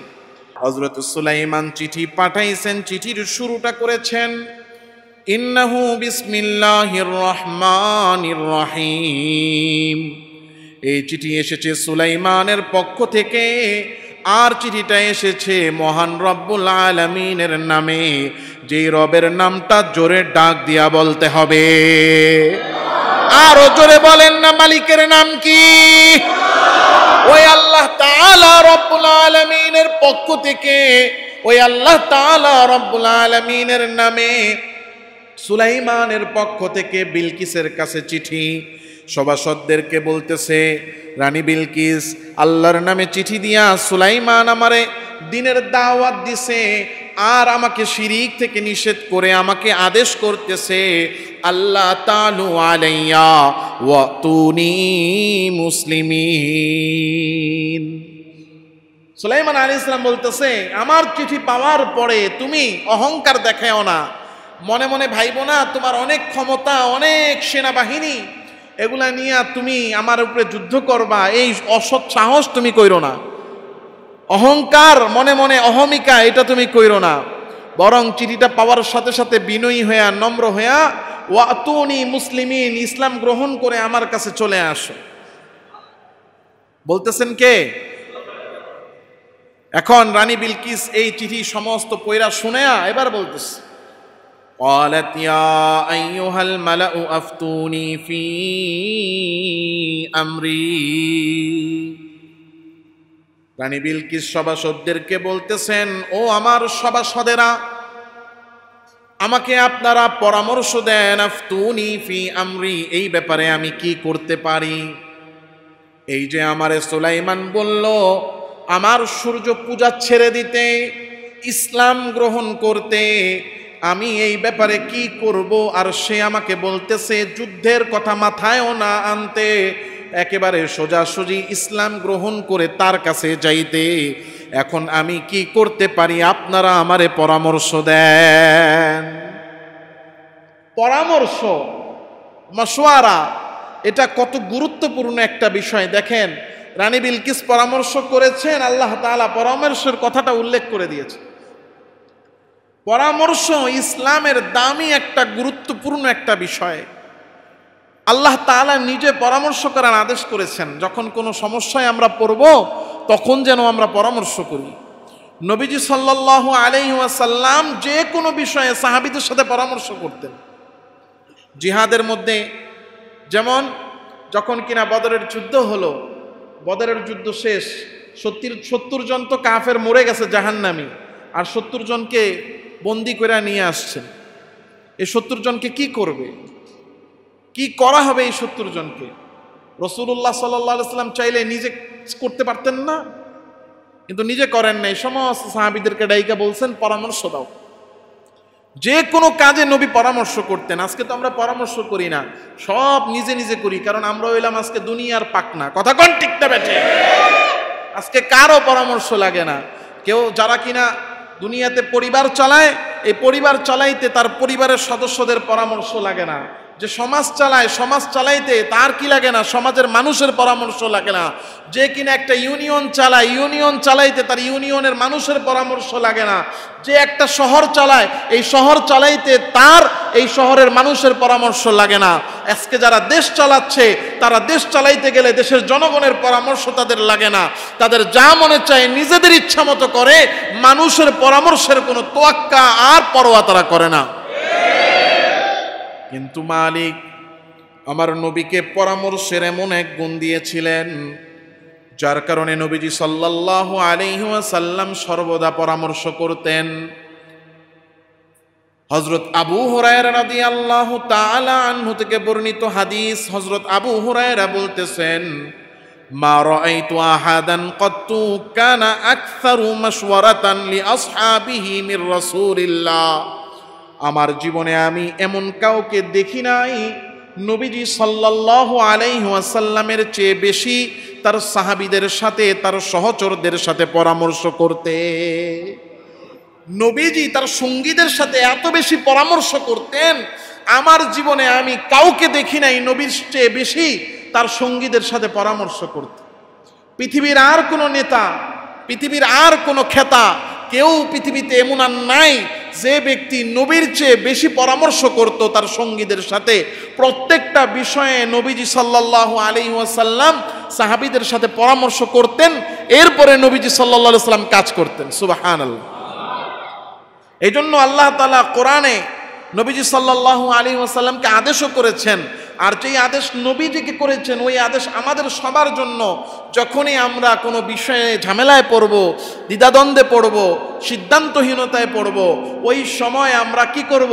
হজরত সুলাইমান চিঠি পাঠাইছেন চিঠির শুরুটা করেছেন ইন্নাহু বিসমিল্লাহির রহমান রহিম এই চিঠি এসেছে সুলাইমানের পক্ষ থেকে আর চিঠিটা এসেছে মহান রব্বুল আলমিনের নামে যেই রবের নামটা জোরে ডাক দিয়া বলতে হবে আর জোরে বলেন না মালিকের নাম কি ওই আল্লাহ তাআলা রব্বুল আলমিনের পক্ষ থেকে ওই আল্লাহ তাআলা রব্বুল আলমিনের নামে সুলাইমানের পক্ষ থেকে বিলকিসের কাছে চিঠি সভাসদদেরকে বলতেছে রানী বিলকিস আল্লাহর নামে চিঠি দিয়া সুলাইমান আমারে দিনের দাওয়াত দিছে আর আমাকে শিরিক থেকে নিষেধ করে আমাকে আদেশ করতেছে আল্লাহ তালু আলাইয়া তুনি মুসলিমিন সুলাইমান আলী ইসলাম বলতেছে আমার চিঠি পাওয়ার পরে তুমি অহংকার দেখাও না মনে মনে ভাইব না তোমার অনেক ক্ষমতা অনেক সেনাবাহিনী এগুলা নিয়ে তুমি আমার উপরে যুদ্ধ করবা এই অসৎ সাহস তুমি কইরো না অহংকার মনে মনে অহমিকা এটা তুমি কইরো না বরং চিঠিটা পাওয়ার সাথে সাথে বিনয়ী হইয়া নম্র হইয়া ওয়াতুনি মুসলিমিন ইসলাম গ্রহণ করে আমার কাছে চলে আসো বলতেছেন কে এখন রানী বিলকিস এই চিঠি সমস্ত পৈরা শুনেয়া এবার বলতেছে قالت يا ايها الملا افتوني في امري রানী বিলকিস সভাসদদেরকে বলতেছেন ও আমার সভাসদেরা আমাকে আপনারা পরামর্শ দেন আফতুনি ফি আমরি এই ব্যাপারে আমি কি করতে পারি এই যে আমার সুলাইমান বলল আমার সূর্য পূজা ছেড়ে দিতে ইসলাম গ্রহণ করতে আমি এই ব্যাপারে কি করব আর সে আমাকে বলতেছে যুদ্ধের কথা মাথায়ও না আনতে একেবারে সোজাসুজি ইসলাম গ্রহণ করে তার কাছে যাইতে এখন আমি কি করতে পারি আপনারা আমারে পরামর্শ দেন পরামর্শ মশওয়ারা এটা কত গুরুত্বপূর্ণ একটা বিষয় দেখেন রানী বিলকিস পরামর্শ করেছেন আল্লাহ তালা পরামর্শের কথাটা উল্লেখ করে দিয়েছে পরামর্শ ইসলামের দামি একটা গুরুত্বপূর্ণ একটা বিষয় আল্লাহ তালা নিজে পরামর্শ করার আদেশ করেছেন যখন কোনো সমস্যায় আমরা পড়ব তখন যেন আমরা পরামর্শ করি নবীজি সাল্লাহ আলহিহাসাল্লাম যে কোনো বিষয়ে সাহাবিদের সাথে পরামর্শ করতেন জিহাদের মধ্যে যেমন যখন কিনা বদরের যুদ্ধ হলো বদরের যুদ্ধ শেষ সত্যির সত্তর জন তো কাফের মরে গেছে জাহান্নামি আর সত্তর জনকে বন্দি করে নিয়ে আসছেন এই সত্তর জনকে কি করবে কি করা হবে এই সত্তর জনকে রসুল্লাহ সাল্লাম চাইলে নিজে করতে পারতেন না কিন্তু নিজে করেন নাই সমস্ত সাহাবিদেরকে ডাইকা বলছেন পরামর্শ দাও যে কোনো কাজে নবী পরামর্শ করতেন আজকে তো আমরা পরামর্শ করি না সব নিজে নিজে করি কারণ আমরা হইলাম আজকে দুনিয়ার পাকনা কথা কন টিকতে বেটে আজকে কারো পরামর্শ লাগে না কেউ যারা কিনা দুনিয়াতে পরিবার চালায় এই পরিবার চালাইতে তার পরিবারের সদস্যদের পরামর্শ লাগে না যে সমাজ চালায় সমাজ চালাইতে তার কি লাগে না সমাজের মানুষের পরামর্শ লাগে না যে কিনা একটা ইউনিয়ন চালায় ইউনিয়ন চালাইতে তার ইউনিয়নের মানুষের পরামর্শ লাগে না যে একটা শহর চালায় এই শহর চালাইতে তার এই শহরের মানুষের পরামর্শ লাগে না আজকে যারা দেশ চালাচ্ছে তারা দেশ চালাইতে গেলে দেশের জনগণের পরামর্শ তাদের লাগে না তাদের যা মনে চায় নিজেদের ইচ্ছা মতো করে মানুষের পরামর্শের কোনো তোয়াক্কা আর পরোয়া তারা করে না কিন্তু মালিক আমার নবীকে পরামর্শের এমন এক গুণ দিয়েছিলেন যার কারণে নবীজি সাল্লাহ আলিহাসাল্লাম সর্বদা পরামর্শ করতেন হজরত আবু হরায়রাদি আল্লাহ থেকে বর্ণিত হাদিস হজরত আবু হরায়রা বলতেছেন মা আহাদান কানা আমার জীবনে আমি এমন কাউকে দেখি নাই নবীজি সাল্লাহ আলাইহাসাল্লামের চেয়ে বেশি তার সাহাবিদের সাথে তার সহচরদের সাথে পরামর্শ করতে নবীজি তার সঙ্গীদের সাথে এত বেশি পরামর্শ করতেন আমার জীবনে আমি কাউকে দেখি নাই নবীর চেয়ে বেশি তার সঙ্গীদের সাথে পরামর্শ করত পৃথিবীর আর কোনো নেতা পৃথিবীর আর কোনো খেতা কেউ পৃথিবীতে এমন আর নাই যে ব্যক্তি নবীর চেয়ে বেশি পরামর্শ করত তার সঙ্গীদের সাথে প্রত্যেকটা বিষয়ে নবীজি সাল্লাহ আলি ওয়াসাল্লাম সাহাবিদের সাথে পরামর্শ করতেন এরপরে নবীজি সাল্লাহ সাল্লাম কাজ করতেন সুবাহান এই জন্য আল্লাহ তালা কোরআনে নবীজি সাল্লাহ আলী ওসাল্লামকে আদেশও করেছেন আর যেই আদেশ নবীজিকে করেছেন ওই আদেশ আমাদের সবার জন্য যখনই আমরা কোনো বিষয়ে ঝামেলায় পড়ব দ্বিধাদ্বন্দ্বে পড়ব সিদ্ধান্তহীনতায় পড়ব ওই সময় আমরা কি করব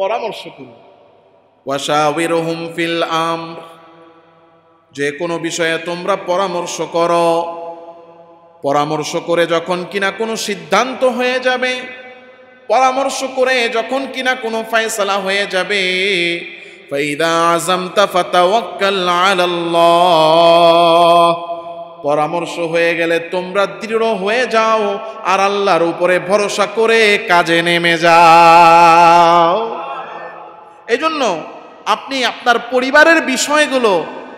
পরামর্শ করব ওয়াশাউরহুম ফিল আম যে কোনো বিষয়ে তোমরা পরামর্শ করো পরামর্শ করে যখন কিনা কোনো সিদ্ধান্ত হয়ে যাবে পরামর্শ করে যখন কিনা কোনো ফয়সলা হয়ে যাবে পরামর্শ হয়ে গেলে তোমরা দৃঢ় হয়ে যাও আর আল্লাহর উপরে ভরসা করে কাজে নেমে যাও এই জন্য আপনি আপনার পরিবারের বিষয়গুলো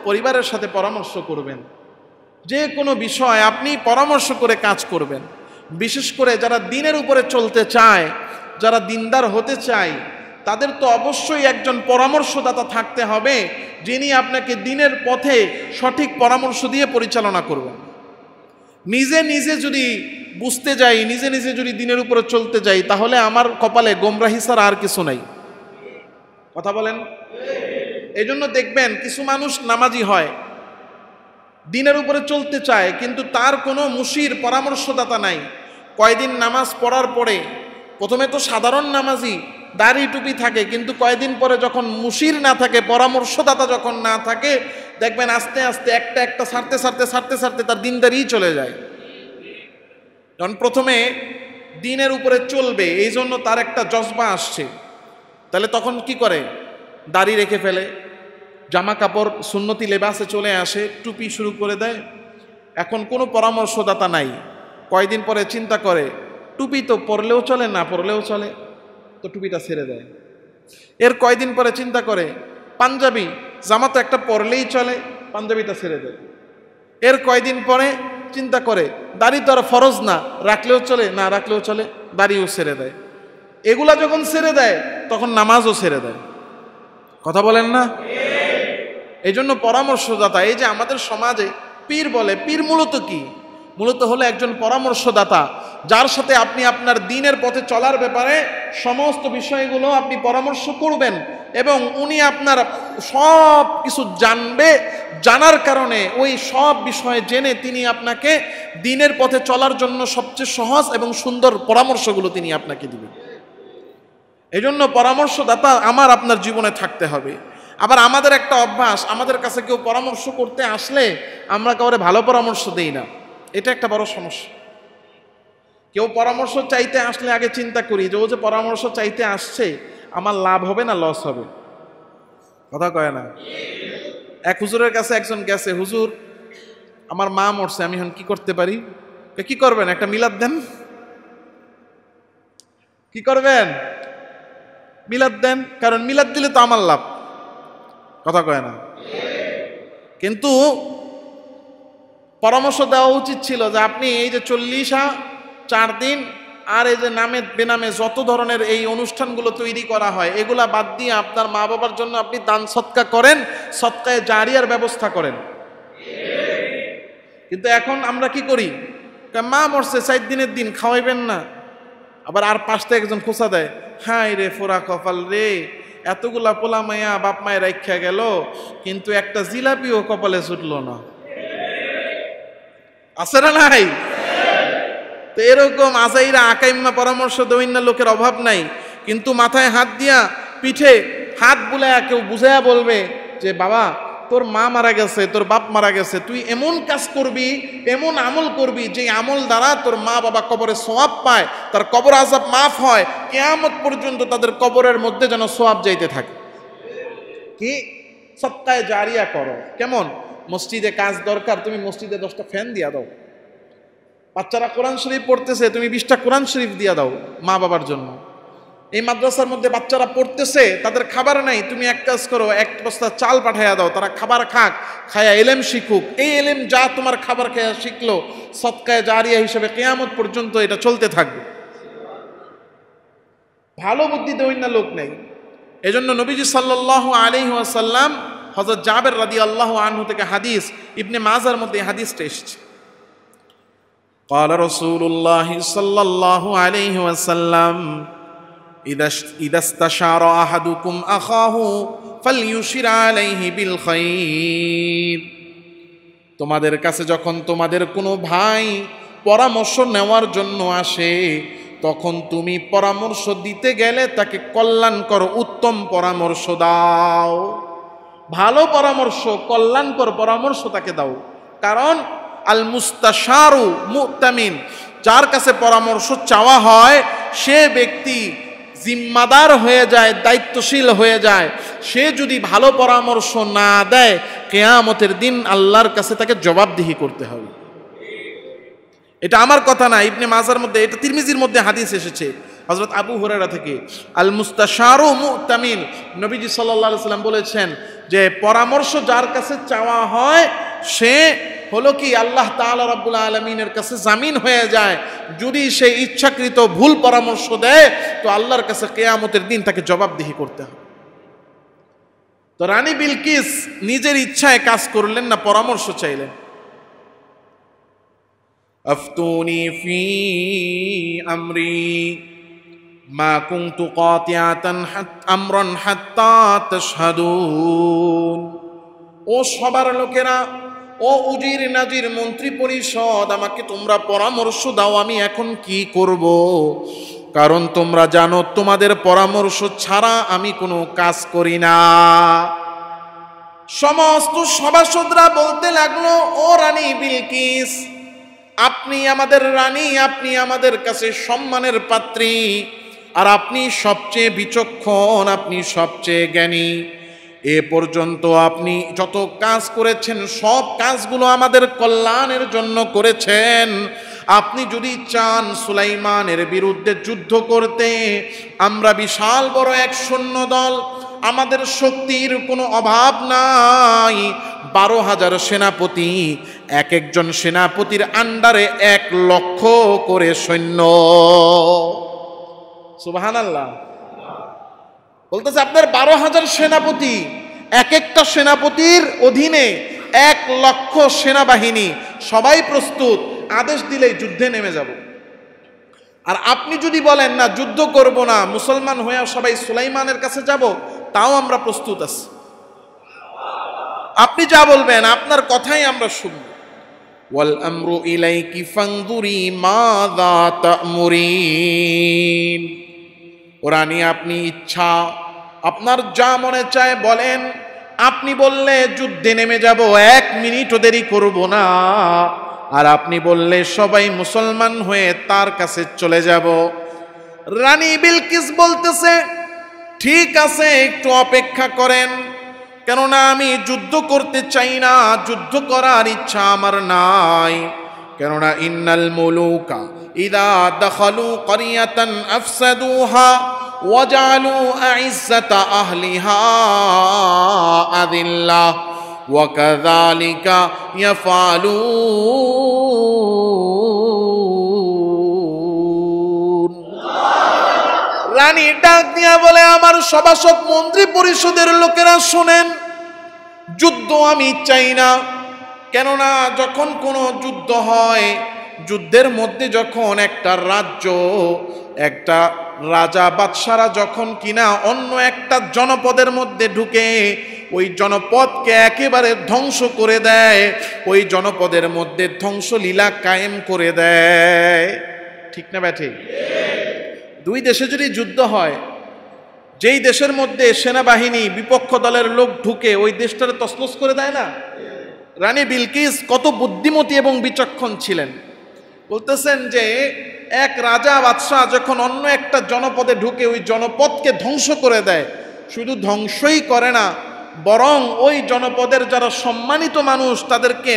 পরিবারের সাথে পরামর্শ করবেন যে কোনো বিষয় আপনি পরামর্শ করে কাজ করবেন বিশেষ করে যারা দিনের উপরে চলতে চায় যারা দিনদার হতে চায় তাদের তো অবশ্যই একজন পরামর্শদাতা থাকতে হবে যিনি আপনাকে দিনের পথে সঠিক পরামর্শ দিয়ে পরিচালনা করবেন নিজে নিজে যদি বুঝতে যাই নিজে নিজে যদি দিনের উপরে চলতে যাই তাহলে আমার কপালে গোমরাহি ছাড়া আর কিছু নাই কথা বলেন এই জন্য দেখবেন কিছু মানুষ নামাজি হয় দিনের উপরে চলতে চায় কিন্তু তার কোনো মুশির পরামর্শদাতা নাই কয়দিন নামাজ পড়ার পরে প্রথমে তো সাধারণ নামাজি দাড়ি টুপি থাকে কিন্তু কয়দিন পরে যখন মুশির না থাকে পরামর্শদাতা যখন না থাকে দেখবেন আস্তে আস্তে একটা একটা সারতে সারতে সারতে সারতে তার দিনদারিই চলে যায় কারণ প্রথমে দিনের উপরে চলবে এই জন্য তার একটা জজবা আসছে তাহলে তখন কি করে দাড়ি রেখে ফেলে জামা কাপড় সুন্নতি লেবাসে চলে আসে টুপি শুরু করে দেয় এখন কোনো পরামর্শদাতা নাই কয়দিন পরে চিন্তা করে টুপি তো পরলেও চলে না পরলেও চলে তো টুপিটা ছেড়ে দেয় এর কয়দিন পরে চিন্তা করে পাঞ্জাবি জামা তো একটা পরলেই চলে পাঞ্জাবিটা ছেড়ে দেয় এর কয়দিন পরে চিন্তা করে দাড়ি তো আর ফরজ না রাখলেও চলে না রাখলেও চলে দাড়িও ছেড়ে দেয় এগুলা যখন ছেড়ে দেয় তখন নামাজও ছেড়ে দেয় কথা বলেন না এই জন্য পরামর্শদাতা এই যে আমাদের সমাজে পীর বলে পীর মূলত কি মূলত হলো একজন পরামর্শদাতা যার সাথে আপনি আপনার দিনের পথে চলার ব্যাপারে সমস্ত বিষয়গুলো আপনি পরামর্শ করবেন এবং উনি আপনার সব কিছু জানবে জানার কারণে ওই সব বিষয়ে জেনে তিনি আপনাকে দিনের পথে চলার জন্য সবচেয়ে সহজ এবং সুন্দর পরামর্শগুলো তিনি আপনাকে দিবেন এই জন্য পরামর্শদাতা আমার আপনার জীবনে থাকতে হবে আবার আমাদের একটা অভ্যাস আমাদের কাছে কেউ পরামর্শ করতে আসলে আমরা কাউরে ভালো পরামর্শ দেই না এটা একটা বড় সমস্যা কেউ পরামর্শ চাইতে আসলে আগে চিন্তা করি যে ও যে পরামর্শ চাইতে আসছে আমার লাভ হবে না লস হবে কথা কয় না এক হুজুরের কাছে একজন গেছে হুজুর আমার মা মরছে আমি এখন কি করতে পারি কি করবেন একটা মিলাদ দেন কি করবেন মিলাদ দেন কারণ মিলাদ দিলে তো আমার লাভ কথা কয় না কিন্তু পরামর্শ দেওয়া উচিত ছিল যে আপনি এই যে চল্লিশা চার দিন আর এই যে নামে বেনামে যত ধরনের এই অনুষ্ঠানগুলো তৈরি করা হয় এগুলা বাদ দিয়ে আপনার মা বাবার জন্য আপনি দান সৎকা করেন সৎকায় জারিয়ার ব্যবস্থা করেন কিন্তু এখন আমরা কি করি মা মরছে চার দিনের দিন খাওয়াইবেন না আবার আর পাঁচটা একজন খোঁচা দেয় হাই রে ফোরা কপাল রে এতগুলা পোলা মায়া বাপ মায়ের রাখা গেল কিন্তু একটা জিলাপিও কপালে ছুটল না আছে না নাই তো এরকম আজাইরা আকাইম্মা পরামর্শ দৈন্যা লোকের অভাব নাই কিন্তু মাথায় হাত দিয়া পিঠে হাত বুলায়া কেউ বুঝায়া বলবে যে বাবা তোর মা মারা গেছে তোর বাপ মারা গেছে তুই এমন কাজ করবি এমন আমল করবি যে আমল দ্বারা তোর মা বাবা কবরে সোয়াব পায় তার কবর আজাব মাফ হয় কেয়ামত পর্যন্ত তাদের কবরের মধ্যে যেন সোয়াব যাইতে থাকে কি সত্তায় জারিয়া করো কেমন মসজিদে কাজ দরকার তুমি মসজিদে দশটা ফ্যান দিয়া দাও বাচ্চারা কোরআন শরীফ পড়তেছে তুমি বিশটা কোরআন শরীফ দিয়া দাও মা বাবার জন্য এই মাদ্রাসার মধ্যে বাচ্চারা পড়তেছে তাদের খাবার নাই তুমি এক কাজ করো এক বস্তা চাল পাঠাইয়া দাও তারা খাবার খাক খায়া এলেম শিখুক এই এলেম যা তোমার খাবার খায়া শিখলো সৎকায় জারিয়া হিসেবে কেয়ামত পর্যন্ত এটা চলতে থাকবে ভালো বুদ্ধি না লোক নেই এই জন্য নবীজি সাল্লাহ আলি আসাল্লাম হজরত জাবের রাদি আল্লাহ আনহু থেকে হাদিস ইবনে মাজার মধ্যে হাদিসটা এসেছে قال رسول الله صلى الله عليه وسلم إذا استشار أحدكم أخاه فليشر عليه بالخير তোমাদের কাছে যখন তোমাদের কোনো ভাই পরামর্শ নেওয়ার জন্য আসে তখন তুমি পরামর্শ দিতে গেলে তাকে কল্যাণকর উত্তম পরামর্শ দাও ভালো পরামর্শ কল্যাণকর পরামর্শ তাকে দাও কারণ আল মুস্তাশারু মুক্তামিন যার কাছে পরামর্শ চাওয়া হয় সে ব্যক্তি জিম্মাদার হয়ে যায় দায়িত্বশীল হয়ে যায় সে যদি ভালো পরামর্শ না দেয় কেয়ামতের দিন আল্লাহর কাছে তাকে জবাবদিহি করতে হবে এটা আমার কথা না ইবনে মাজার মধ্যে এটা তিরমিজির মধ্যে হাদিস এসেছে হজরত আবু হরেরা থেকে আল মুস্তাশারু তামিল নবীজি সাল্লাহ সাল্লাম বলেছেন যে পরামর্শ যার কাছে চাওয়া হয় সে হলো কি আল্লাহ তালা রব্বুল আলমিনের কাছে জামিন হয়ে যায় যদি সে ইচ্ছাকৃত ভুল পরামর্শ দেয় তো আল্লাহর কাছে কেয়ামতের দিন তাকে জবাবদিহি করতে হবে তো রানী বিলকিস নিজের ইচ্ছায় কাজ করলেন না পরামর্শ চাইলেন আফতুনি ফি আমরি মা কুনতু কাতিয়াতান আমরান হাত্তা তাশহাদুন ও সবার লোকেরা ও উজির নাজির মন্ত্রী পরিষদ আমাকে তোমরা পরামর্শ দাও আমি এখন কি করব। কারণ তোমরা জানো তোমাদের পরামর্শ ছাড়া আমি কোনো কাজ করি না সমস্ত সভাসদরা বলতে লাগলো ও রানী বিলকিস আপনি আমাদের রানী আপনি আমাদের কাছে সম্মানের পাত্রী আর আপনি সবচেয়ে বিচক্ষণ আপনি সবচেয়ে জ্ঞানী এ পর্যন্ত আপনি যত কাজ করেছেন সব কাজগুলো আমাদের কল্যাণের জন্য করেছেন আপনি যদি চান সুলাইমানের বিরুদ্ধে যুদ্ধ করতে আমরা বিশাল বড় এক সৈন্য দল আমাদের শক্তির কোনো অভাব নাই বারো হাজার সেনাপতি এক একজন সেনাপতির আন্ডারে এক লক্ষ করে সৈন্য সুবাহান আল্লাহ বলতেছে আপনার বারো হাজার সেনাপতি এক একটা সেনাপতির অধীনে এক লক্ষ সেনাবাহিনী সবাই প্রস্তুত আদেশ দিলেই যুদ্ধে নেমে যাব আর আপনি যদি বলেন না যুদ্ধ করব না মুসলমান হয়ে সবাই সুলাইমানের কাছে যাব তাও আমরা প্রস্তুত আছি আপনি যা বলবেন আপনার কথাই আমরা শুনব ওয়াল আমরু ইলাইকি ফাংদুরি মা দা তামুরিন ওরা নিয়ে আপনি ইচ্ছা আপনার যা মনে চায় বলেন আপনি বললে যুদ্ধে নেমে যাব এক মিনিটও দেরি করব না আর আপনি বললে সবাই মুসলমান হয়ে তার কাছে চলে যাব রানী বিলকিস বলতেছে ঠিক আছে একটু অপেক্ষা করেন কেননা আমি যুদ্ধ করতে চাই না যুদ্ধ করার ইচ্ছা আমার নাই কেননা ইন্নাল মুলুকা ইদা দখলু করিয়াতন আফসাদুহা وجعلوا أعزة আহলিহা أذلة وكذلك يفعلون রানী ডাক দিয়া বলে আমার সভাসদ মন্ত্রী পরিষদের লোকেরা শুনেন যুদ্ধ আমি চাই না কেননা যখন কোনো যুদ্ধ হয় যুদ্ধের মধ্যে যখন একটা রাজ্য একটা রাজা বাদশারা যখন কিনা অন্য একটা জনপদের মধ্যে ঢুকে ওই জনপদকে একেবারে ধ্বংস করে দেয় ওই জনপদের মধ্যে ধ্বংসলীলা কায়েম করে দেয় ঠিক না ব্যাঠে দুই দেশে যদি যুদ্ধ হয় যেই দেশের মধ্যে সেনাবাহিনী বিপক্ষ দলের লোক ঢুকে ওই দেশটারে তসলস করে দেয় না রানী বিলকিস কত বুদ্ধিমতী এবং বিচক্ষণ ছিলেন বলতেছেন যে এক রাজা বাদশাহ যখন অন্য একটা জনপদে ঢুকে ওই জনপদকে ধ্বংস করে দেয় শুধু ধ্বংসই করে না বরং ওই জনপদের যারা সম্মানিত মানুষ তাদেরকে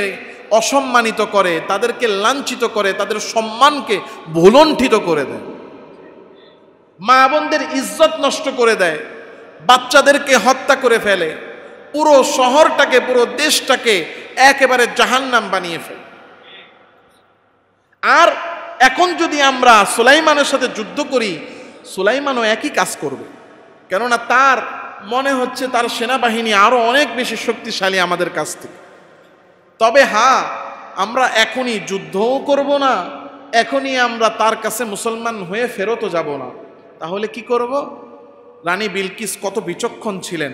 অসম্মানিত করে তাদেরকে লাঞ্ছিত করে তাদের সম্মানকে ভুলণ্ঠিত করে দেয় মা বোনদের ইজ্জত নষ্ট করে দেয় বাচ্চাদেরকে হত্যা করে ফেলে পুরো শহরটাকে পুরো দেশটাকে একেবারে জাহান্নাম বানিয়ে ফেলে আর এখন যদি আমরা সুলাইমানের সাথে যুদ্ধ করি সুলাইমানও একই কাজ করবে কেননা তার মনে হচ্ছে তার সেনাবাহিনী আরও অনেক বেশি শক্তিশালী আমাদের কাছ থেকে তবে হ্যাঁ আমরা এখনই যুদ্ধও করব না এখনই আমরা তার কাছে মুসলমান হয়ে ফেরতও যাব না তাহলে কি করব রানী বিলকিস কত বিচক্ষণ ছিলেন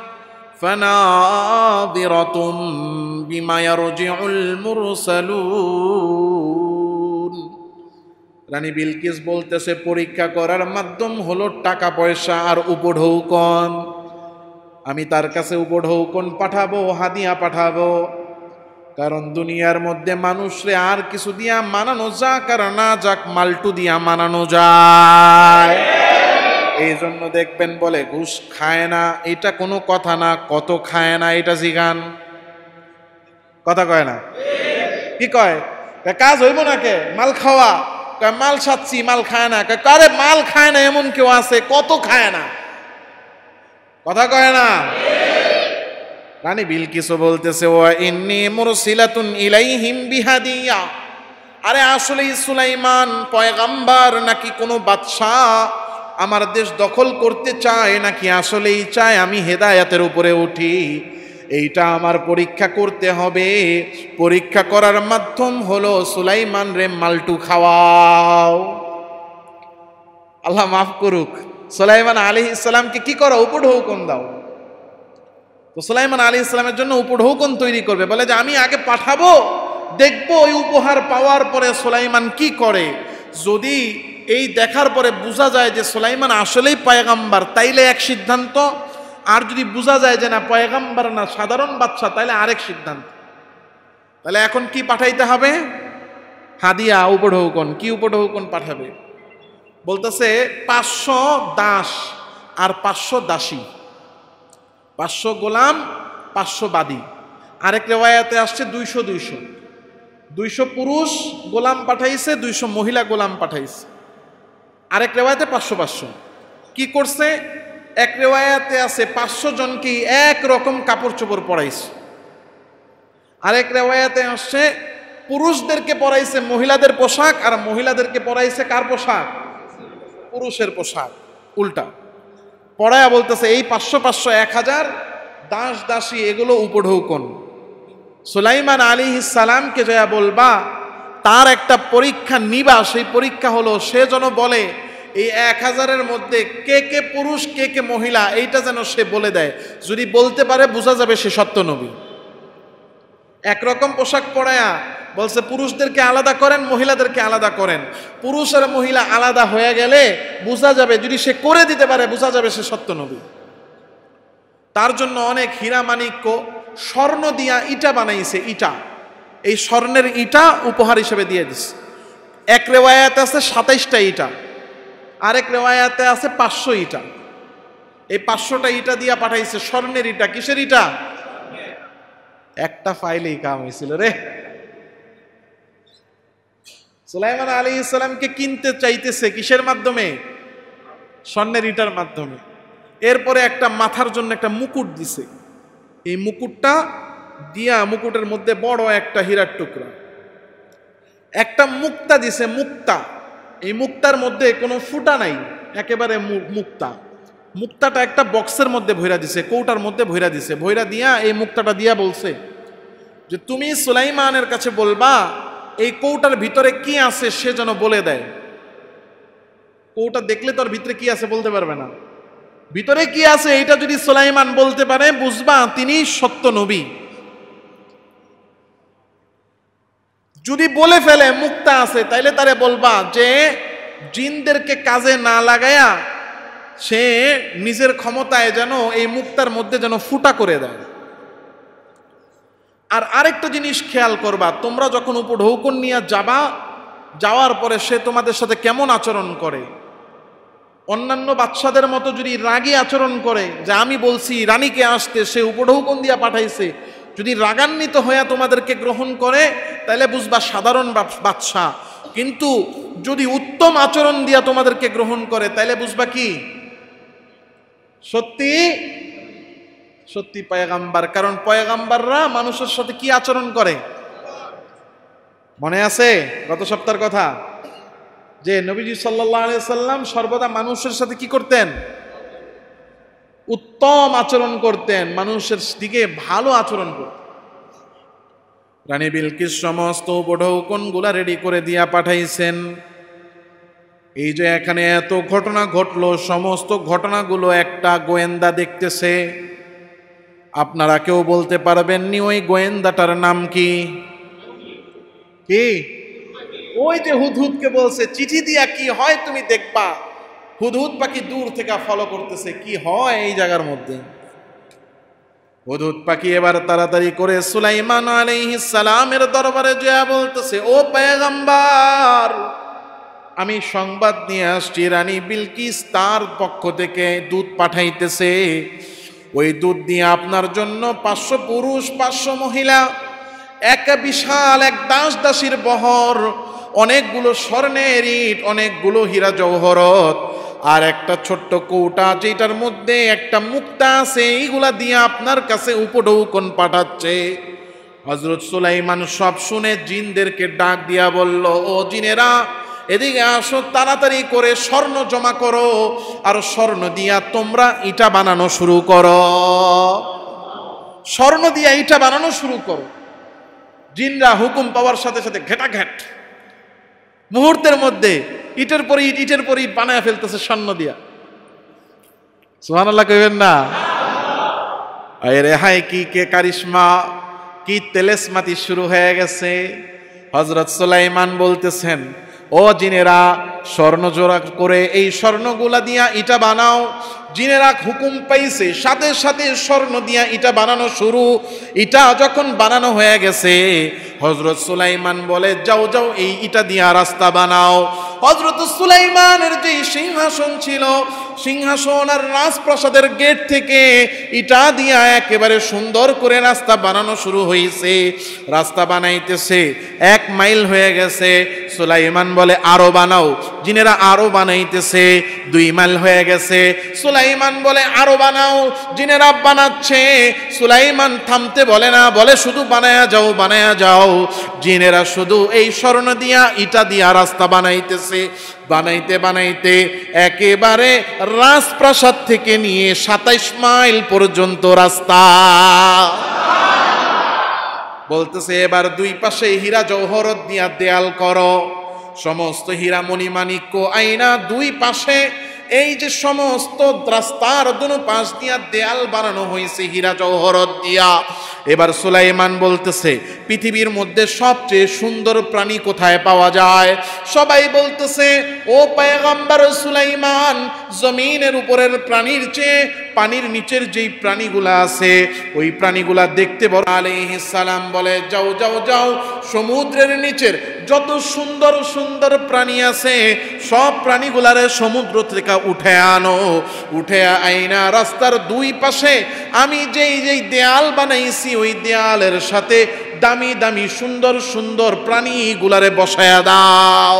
فناظرة بما يرجع المرسلون রানী বিলকিস বলতেছে পরীক্ষা করার মাধ্যম হলো টাকা পয়সা আর উপঢৌকন আমি তার কাছে উপঢৌকন পাঠাবো হাদিয়া পাঠাবো কারণ দুনিয়ার মধ্যে মানুষরে আর কিছু দিয়া মানানো যাক আর না যাক মাল্টু দিয়া মানানো যায় এই জন্য দেখবেন বলে ঘুষ খায় না এটা কোনো কথা না কত খায় না এটা জিগান কথা কয় না কি কয় কাজ হইব না কে মাল খাওয়া কয় মাল সাচ্ছি মাল খায় না কয় কারে মাল খায় না এমন কেউ আছে কত খায় না কথা কয় না রানী কিছু বলতেছে ও ইন্নি মুরসিলাতুন ইলাইহিম বিহাদিয়া আরে আসলে সুলাইমান পয়গাম্বার নাকি কোনো বাদশাহ আমার দেশ দখল করতে চায় নাকি আসলেই চায় আমি হেদায়াতের উপরে উঠি এইটা আমার পরীক্ষা করতে হবে পরীক্ষা করার মাধ্যম হলো সুলাইমান রে মাল্টু খাওয়াও আল্লাহ মাফ করুক সুলাইমান আলী ইসলামকে কি করো উপঢৌকন দাও তো সুলাইমান আলী ইসলামের জন্য উপঢৌকন তৈরি করবে বলে যে আমি আগে পাঠাবো দেখবো ওই উপহার পাওয়ার পরে সুলাইমান কি করে যদি এই দেখার পরে বোঝা যায় যে সোলাইমান আসলেই পয়গাম্বার তাইলে এক সিদ্ধান্ত আর যদি বোঝা যায় যে না পয়গাম্বার না সাধারণ বাচ্চা তাইলে আরেক সিদ্ধান্ত তাহলে এখন কি পাঠাইতে হবে হাদিয়া উপঢৌকন কি উপঢৌকন পাঠাবে বলতেছে পাঁচশো দাস আর পাঁচশো দাসী পাঁচশো গোলাম পাঁচশো বাদী আরেক রেওয়ায়াতে আসছে দুইশো দুইশো দুইশো পুরুষ গোলাম পাঠাইছে দুইশো মহিলা গোলাম পাঠাইছে আরেক রেওয়ায়তে পাঁচশো পাঁচশো কি করছে এক রেওয়ায়াতে আছে পাঁচশো জনকেই একরকম কাপড় চোপড় পরাইছে আরেক রেওয়ায়াতে আসছে পুরুষদেরকে পরাইছে মহিলাদের পোশাক আর মহিলাদেরকে পরাইছে কার পোশাক পুরুষের পোশাক উল্টা পড়ায়া বলতেছে এই পাঁচশো পাঁচশো এক হাজার দাস দাসী এগুলো উপঢৌকন সুলাইমান আলী ইসালামকে জয়া বলবা তার একটা পরীক্ষা নিবা সেই পরীক্ষা হলো সে যেন বলে এই এক হাজারের মধ্যে কে কে পুরুষ কে কে মহিলা এইটা যেন সে বলে দেয় যদি বলতে পারে বোঝা যাবে সে সত্য নবী একরকম পোশাক পরায়া বলছে পুরুষদেরকে আলাদা করেন মহিলাদেরকে আলাদা করেন পুরুষ আর মহিলা আলাদা হয়ে গেলে বোঝা যাবে যদি সে করে দিতে পারে বোঝা যাবে সে সত্য নবী তার জন্য অনেক হীরা মানিক্য স্বর্ণ দিয়া ইটা বানাইছে ইটা এই স্বর্ণের ইটা উপহার হিসেবে দিয়ে দিস এক রেওয়ায়াতে আছে সাতাইশটা ইটা আরেক রেওয়ায়াতে আছে পাঁচশো ইটা এই পাঁচশোটা ইটা দিয়া পাঠাইছে স্বর্ণের ইটা কিসের ইটা একটা ফাইলেই কাম হয়েছিল রে সুলাইমান আলী ইসলামকে কিনতে চাইতেছে কিসের মাধ্যমে স্বর্ণের ইটার মাধ্যমে এরপরে একটা মাথার জন্য একটা মুকুট দিছে এই মুকুটটা দিয়া মুকুটের মধ্যে বড় একটা হীরার টুকরা একটা মুক্তা দিছে মুক্তা এই মুক্তার মধ্যে কোনো ফুটা নাই একেবারে মুক্তা মুক্তাটা একটা বক্সের মধ্যে ভৈরা দিছে কৌটার মধ্যে ভৈরা দিছে ভৈরা দিয়া এই মুক্তাটা দিয়া বলছে যে তুমি সুলাইমানের কাছে বলবা এই কৌটার ভিতরে কি আছে সে যেন বলে দেয় কৌটা দেখলে তোর ভিতরে কি আছে বলতে পারবে না ভিতরে কি আছে এইটা যদি সোলাইমান বলতে পারে বুঝবা তিনি সত্য নবী যদি বলে ফেলে মুক্তা আছে তাইলে তারে বলবা যে জিনদেরকে কাজে না লাগায়া সে নিজের ক্ষমতায় যেন এই মুক্তার মধ্যে যেন ফুটা করে দেয় আর আরেকটা জিনিস খেয়াল করবা তোমরা যখন উপর ঢৌকন নিয়ে যাবা যাওয়ার পরে সে তোমাদের সাথে কেমন আচরণ করে অন্যান্য বাচ্চাদের মতো যদি রাগী আচরণ করে যে আমি বলছি রানীকে আসতে সে উপঢৌকন দিয়া পাঠাইছে যদি রাগান্বিত হয়ে তোমাদেরকে গ্রহণ করে তাহলে বুঝবা সাধারণ বাচ্চা কিন্তু যদি উত্তম আচরণ দিয়া তোমাদেরকে গ্রহণ করে তাহলে বুঝবা কি সত্যি সত্যি পয়গাম্বার কারণ পয়গাম্বাররা মানুষের সাথে কি আচরণ করে মনে আছে গত সপ্তাহের কথা যে নবীজি সাল্লাহ সাল্লাম সর্বদা মানুষের সাথে কি করতেন উত্তম আচরণ করতেন মানুষের দিকে ভালো আচরণ করতেন রানী বিলকিস সমস্ত গুলা রেডি করে দিয়া পাঠাইছেন এই যে এখানে এত ঘটনা ঘটলো সমস্ত ঘটনাগুলো একটা গোয়েন্দা দেখতেছে আপনারা কেউ বলতে পারবেন নি ওই গোয়েন্দাটার নাম কি কি ওই যে হুদহুদকে বলছে চিঠি দিয়া কি হয় তুমি দেখবা হুদহুদ পাখি দূর থেকে ফলো করতেছে কি হয় এই জায়গার মধ্যে হুদুদ পাখি এবার তাড়াতাড়ি করে সুলাইমান আলাইহিস সালামের দরবারে যা বলতেছে ও পেগম্বার আমি সংবাদ নিয়ে আসছি রানী বিলকিস তার পক্ষ থেকে দুধ পাঠাইতেছে ওই দুধ নিয়ে আপনার জন্য পাঁচশো পুরুষ পাঁচশো মহিলা এক বিশাল এক দাস দাসীর বহর অনেকগুলো স্বর্ণের ইট অনেকগুলো হীরা জৌহরত আর একটা ছোট্ট কৌটা যেটার মধ্যে একটা মুক্তা আছে এইগুলা দিয়ে আপনার কাছে উপঢৌকন পাঠাচ্ছে হজরত সুলাইমান সব শুনে জিনদেরকে ডাক দিয়া বলল ও জিনেরা এদিকে আসো তাড়াতাড়ি করে স্বর্ণ জমা করো আর স্বর্ণ দিয়া তোমরা ইটা বানানো শুরু করো স্বর্ণ দিয়া ইটা বানানো শুরু করো জিনরা হুকুম পাওয়ার সাথে সাথে ঘেটা ঘেট মুহূর্তের মধ্যে ইটের পরে ইট ইটের পরে ইট বানায় ফেলতেছে স্বর্ণ দিয়া সোহান আল্লাহ কইবেন না রেহাই কি কে কারিশমা কি তেলেসমাতি শুরু হয়ে গেছে হজরত সোলাইমান বলতেছেন ও জিনেরা স্বর্ণ জোড়া করে এই স্বর্ণগুলা দিয়া ইটা বানাও জিনেরা হুকুম পাইছে সাথে সাথে স্বর্ণ দিয়া ইটা বানানো শুরু ইটা যখন বানানো হয়ে গেছে হজরত সুলাইমান বলে যাও যাও এই ইটা দিয়া রাস্তা বানাও হজরত সুলাইমানের যে সিংহাসন ছিল সিংহাসন আর রাজপ্রাসাদের গেট থেকে ইটা দিয়া একেবারে সুন্দর করে রাস্তা বানানো শুরু হয়েছে রাস্তা বানাইতেছে এক মাইল হয়ে গেছে সুলাইমান বলে আরো বানাও জিনেরা আরো বানাইতেছে দুই মাইল হয়ে গেছে সুলাই সুলাইমান বলে আরো বানাও জিনেরা বানাচ্ছে সুলাইমান থামতে বলে না বলে শুধু বানায়া যাও বানায়া যাও জিনেরা শুধু এই স্বর্ণ দিয়া ইটা দিয়া রাস্তা বানাইতেছে বানাইতে বানাইতে একেবারে রাজপ্রাসাদ থেকে নিয়ে সাতাইশ মাইল পর্যন্ত রাস্তা বলতেছে এবার দুই পাশে হীরা জৌহরত দিয়া দেয়াল কর সমস্ত হীরা মণিমাণিক্য আইনা দুই পাশে এই যে সমস্ত রাস্তার দুনো পাশ দিয়া দেয়াল বানানো হয়েছে হীরা জহরত দিয়া এবার সুলাইমান বলতেছে পৃথিবীর মধ্যে সবচেয়ে সুন্দর প্রাণী কোথায় পাওয়া যায় সবাই বলতেছে ও পায়গাম্বার সুলাইমান জমিনের উপরের প্রাণীর চেয়ে পানির নিচের যেই প্রাণীগুলা আছে ওই প্রাণীগুলা দেখতে বড় সালাম বলে যাও যাও যাও সমুদ্রের নিচের যত সুন্দর সুন্দর প্রাণী আছে সব প্রাণীগুলারে সমুদ্র থেকে উঠে আনো উঠে আইনা রাস্তার দুই পাশে আমি যেই যেই দেয়াল বানাইছি ওই দেয়ালের সাথে দামি দামি সুন্দর সুন্দর প্রাণীগুলারে বসায়া দাও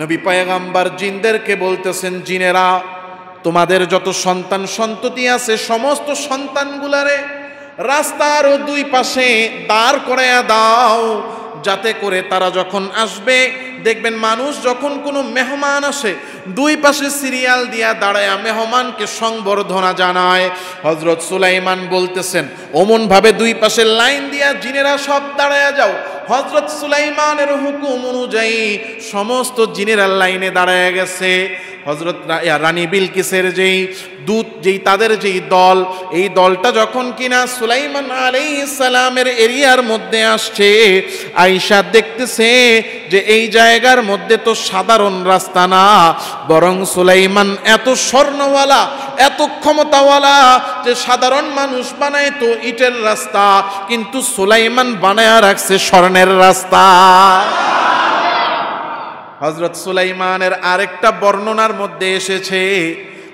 নবী পায়গাম্বার জিনদেরকে বলতেছেন জিনেরা তোমাদের যত সন্তান সন্ততি আছে সমস্ত সন্তানগুলারে রাস্তার ও দুই পাশে দাঁড় করে দাও যাতে করে তারা যখন আসবে দেখবেন মানুষ যখন কোনো মেহমান আসে দুই পাশে সিরিয়াল দিয়া দাঁড়ায় মেহমানকে সংবর্ধনা জানায় হজরত সুলাইমান বলতেছেন ভাবে দুই পাশে লাইন দিয়া জিনেরা সব দাঁড়ায়া যাও হজরত সুলাইমানের হুকুম অনুযায়ী সমস্ত জিনেরা লাইনে দাঁড়ায় গেছে হজরত রানী বিলকিসের যেই দূত যেই তাদের যেই দল এই দলটা যখন কিনা সুলাইমান আলী সালামের এরিয়ার মধ্যে আসছে আইসা দেখতেছে যে এই জায়গার মধ্যে তো সাধারণ রাস্তা না বরং সুলাইমান এত স্বর্ণওয়ালা এত ক্ষমতাওয়ালা যে সাধারণ মানুষ বানায় তো ইটের রাস্তা কিন্তু সুলাইমান বানায় রাখছে স্বর্ণের রাস্তা হজরত সুলাইমানের আরেকটা বর্ণনার মধ্যে এসেছে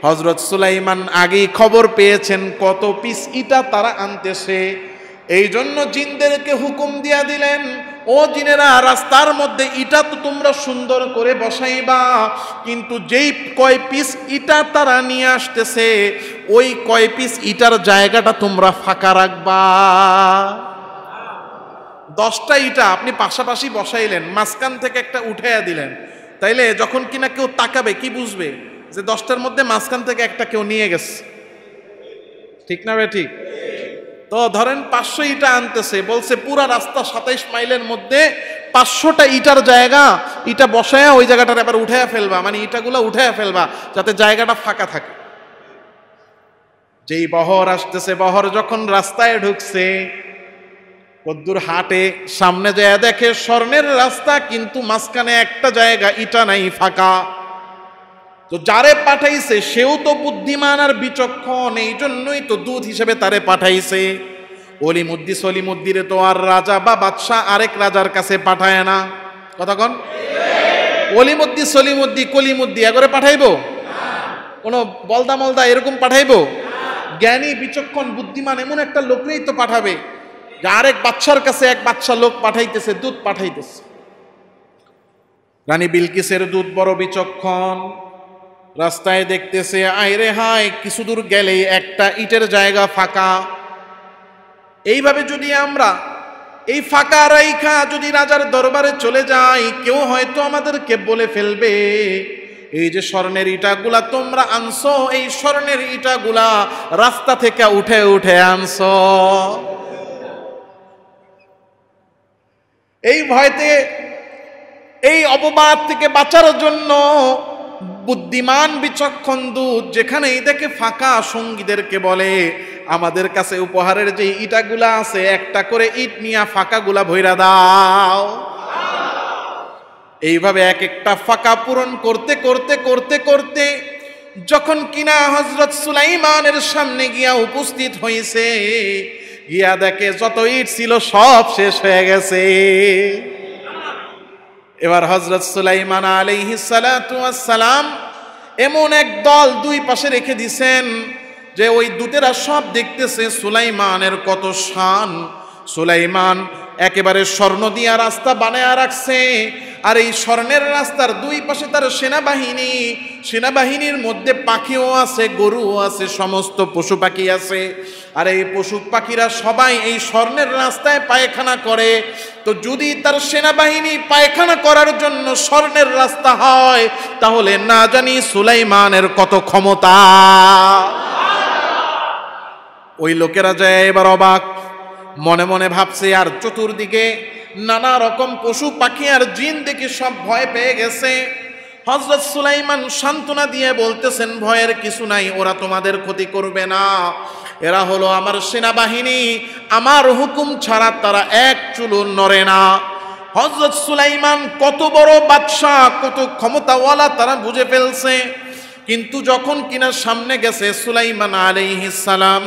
হজরত সুলাইমান আগেই খবর পেয়েছেন কত পিস ইটা তারা আনতেছে এই জন্য জিনদেরকে হুকুম দিয়া দিলেন ও জিনেরা রাস্তার মধ্যে ইটা তো তোমরা সুন্দর করে বসাইবা কিন্তু যেই কয় পিস ইটা তারা নিয়ে আসতেছে ওই কয় পিস ইটার জায়গাটা তোমরা ফাঁকা রাখবা দশটা ইটা আপনি পাশাপাশি বসাইলেন মাঝখান থেকে একটা উঠাইয়া দিলেন তাইলে যখন কিনা কেউ তাকাবে কি বুঝবে যে দশটার মধ্যে মাঝখান থেকে একটা কেউ নিয়ে গেছে ঠিক না ভাই ঠিক তো ধরেন পাঁচশো ইটা আনতেছে বলছে পুরা রাস্তা সাতাইশ মাইলের মধ্যে পাঁচশোটা ইটার জায়গা ইটা বসায়া ওই জায়গাটার এবার উঠে ফেলবা মানে ইটাগুলো উঠে ফেলবা যাতে জায়গাটা ফাঁকা থাকে যেই বহর আসতেছে বহর যখন রাস্তায় ঢুকছে কদ্দুর হাটে সামনে যায় দেখে স্বর্ণের রাস্তা কিন্তু মাঝখানে একটা জায়গা ইটা নাই ফাঁকা তো যারে পাঠাইছে সেও তো বুদ্ধিমান আর বিচক্ষণ এই জন্যই তো দুধ হিসেবে তারে পাঠাইছে অলিমুদ্দি সলিমুদ্দিরে তো আর রাজা বা বাদশাহ আরেক রাজার কাছে পাঠায় না কথা কন অলিমুদ্দি সলিমুদ্দি কলিমুদ্দি একবারে পাঠাইবো কোনো বলদা মলদা এরকম পাঠাইবো জ্ঞানী বিচক্ষণ বুদ্ধিমান এমন একটা লোকরেই তো পাঠাবে যে আরেক বাচ্চার কাছে এক বাচ্চা লোক পাঠাইতেছে দুধ পাঠাইতেছে রানী বিলকিসের দুধ বড় বিচক্ষণ রাস্তায় দেখতেছে রে হায় কিছু দূর গেলেই একটা ইটের জায়গা ফাঁকা এইভাবে যদি আমরা এই ফাঁকা রাইখা যদি রাজার দরবারে চলে যাই কেউ হয়তো আমাদেরকে বলে ফেলবে এই যে স্বর্ণের ইটাগুলা তোমরা আনছো এই স্বর্ণের ইটাগুলা রাস্তা থেকে উঠে উঠে আনস এই ভয়তে এই অপবাদ থেকে বাঁচার জন্য বুদ্ধিমান বিচক্ষণ দূত যেখানেই দেখে ফাঁকা সঙ্গীদেরকে বলে আমাদের কাছে উপহারের যে ইটাগুলা আছে একটা করে ইট নিয়া ফাঁকাগুলা ভৈরা দাও এইভাবে এক একটা ফাঁকা পূরণ করতে করতে করতে করতে যখন কিনা হজরত সুলাইমানের সামনে গিয়া উপস্থিত হয়েছে গিয়া দেখে যত ইট ছিল সব শেষ হয়ে গেছে এবার হজরত সুলাইমান আলহি সালাম এমন এক দল দুই পাশে রেখে দিছেন যে ওই দূতেরা সব দেখতেছে সুলাইমানের কত শান সুলাইমান একেবারে স্বর্ণ দিয়া রাস্তা বানায়া রাখছে আর এই স্বর্ণের রাস্তার দুই পাশে তার সেনাবাহিনী সেনাবাহিনীর মধ্যে পাখিও আছে গরুও আছে সমস্ত পশু পাখি আছে আর এই পশু পাখিরা সবাই এই স্বর্ণের রাস্তায় পায়খানা করে তো যদি তার সেনাবাহিনী পায়খানা করার জন্য স্বর্ণের রাস্তা হয় তাহলে না জানি সুলাইমানের কত ক্ষমতা ওই লোকেরা যায় এবার অবাক মনে মনে ভাবছে আর চতুর্দিকে নানা রকম পশু পাখি আর জিন দেখে সব ভয় পেয়ে গেছে হজরত সুলাইমান সান্ত্বনা দিয়ে বলতেছেন ভয়ের কিছু নাই ওরা তোমাদের ক্ষতি করবে না এরা হলো আমার সেনাবাহিনী আমার হুকুম ছাড়া তারা এক চুলো নড়ে না হজরত সুলাইমান কত বড় বাদশাহ কত ক্ষমতাওয়ালা তারা বুঝে ফেলছে কিন্তু যখন কিনা সামনে গেছে সুলাইমান আলাইহিস সালাম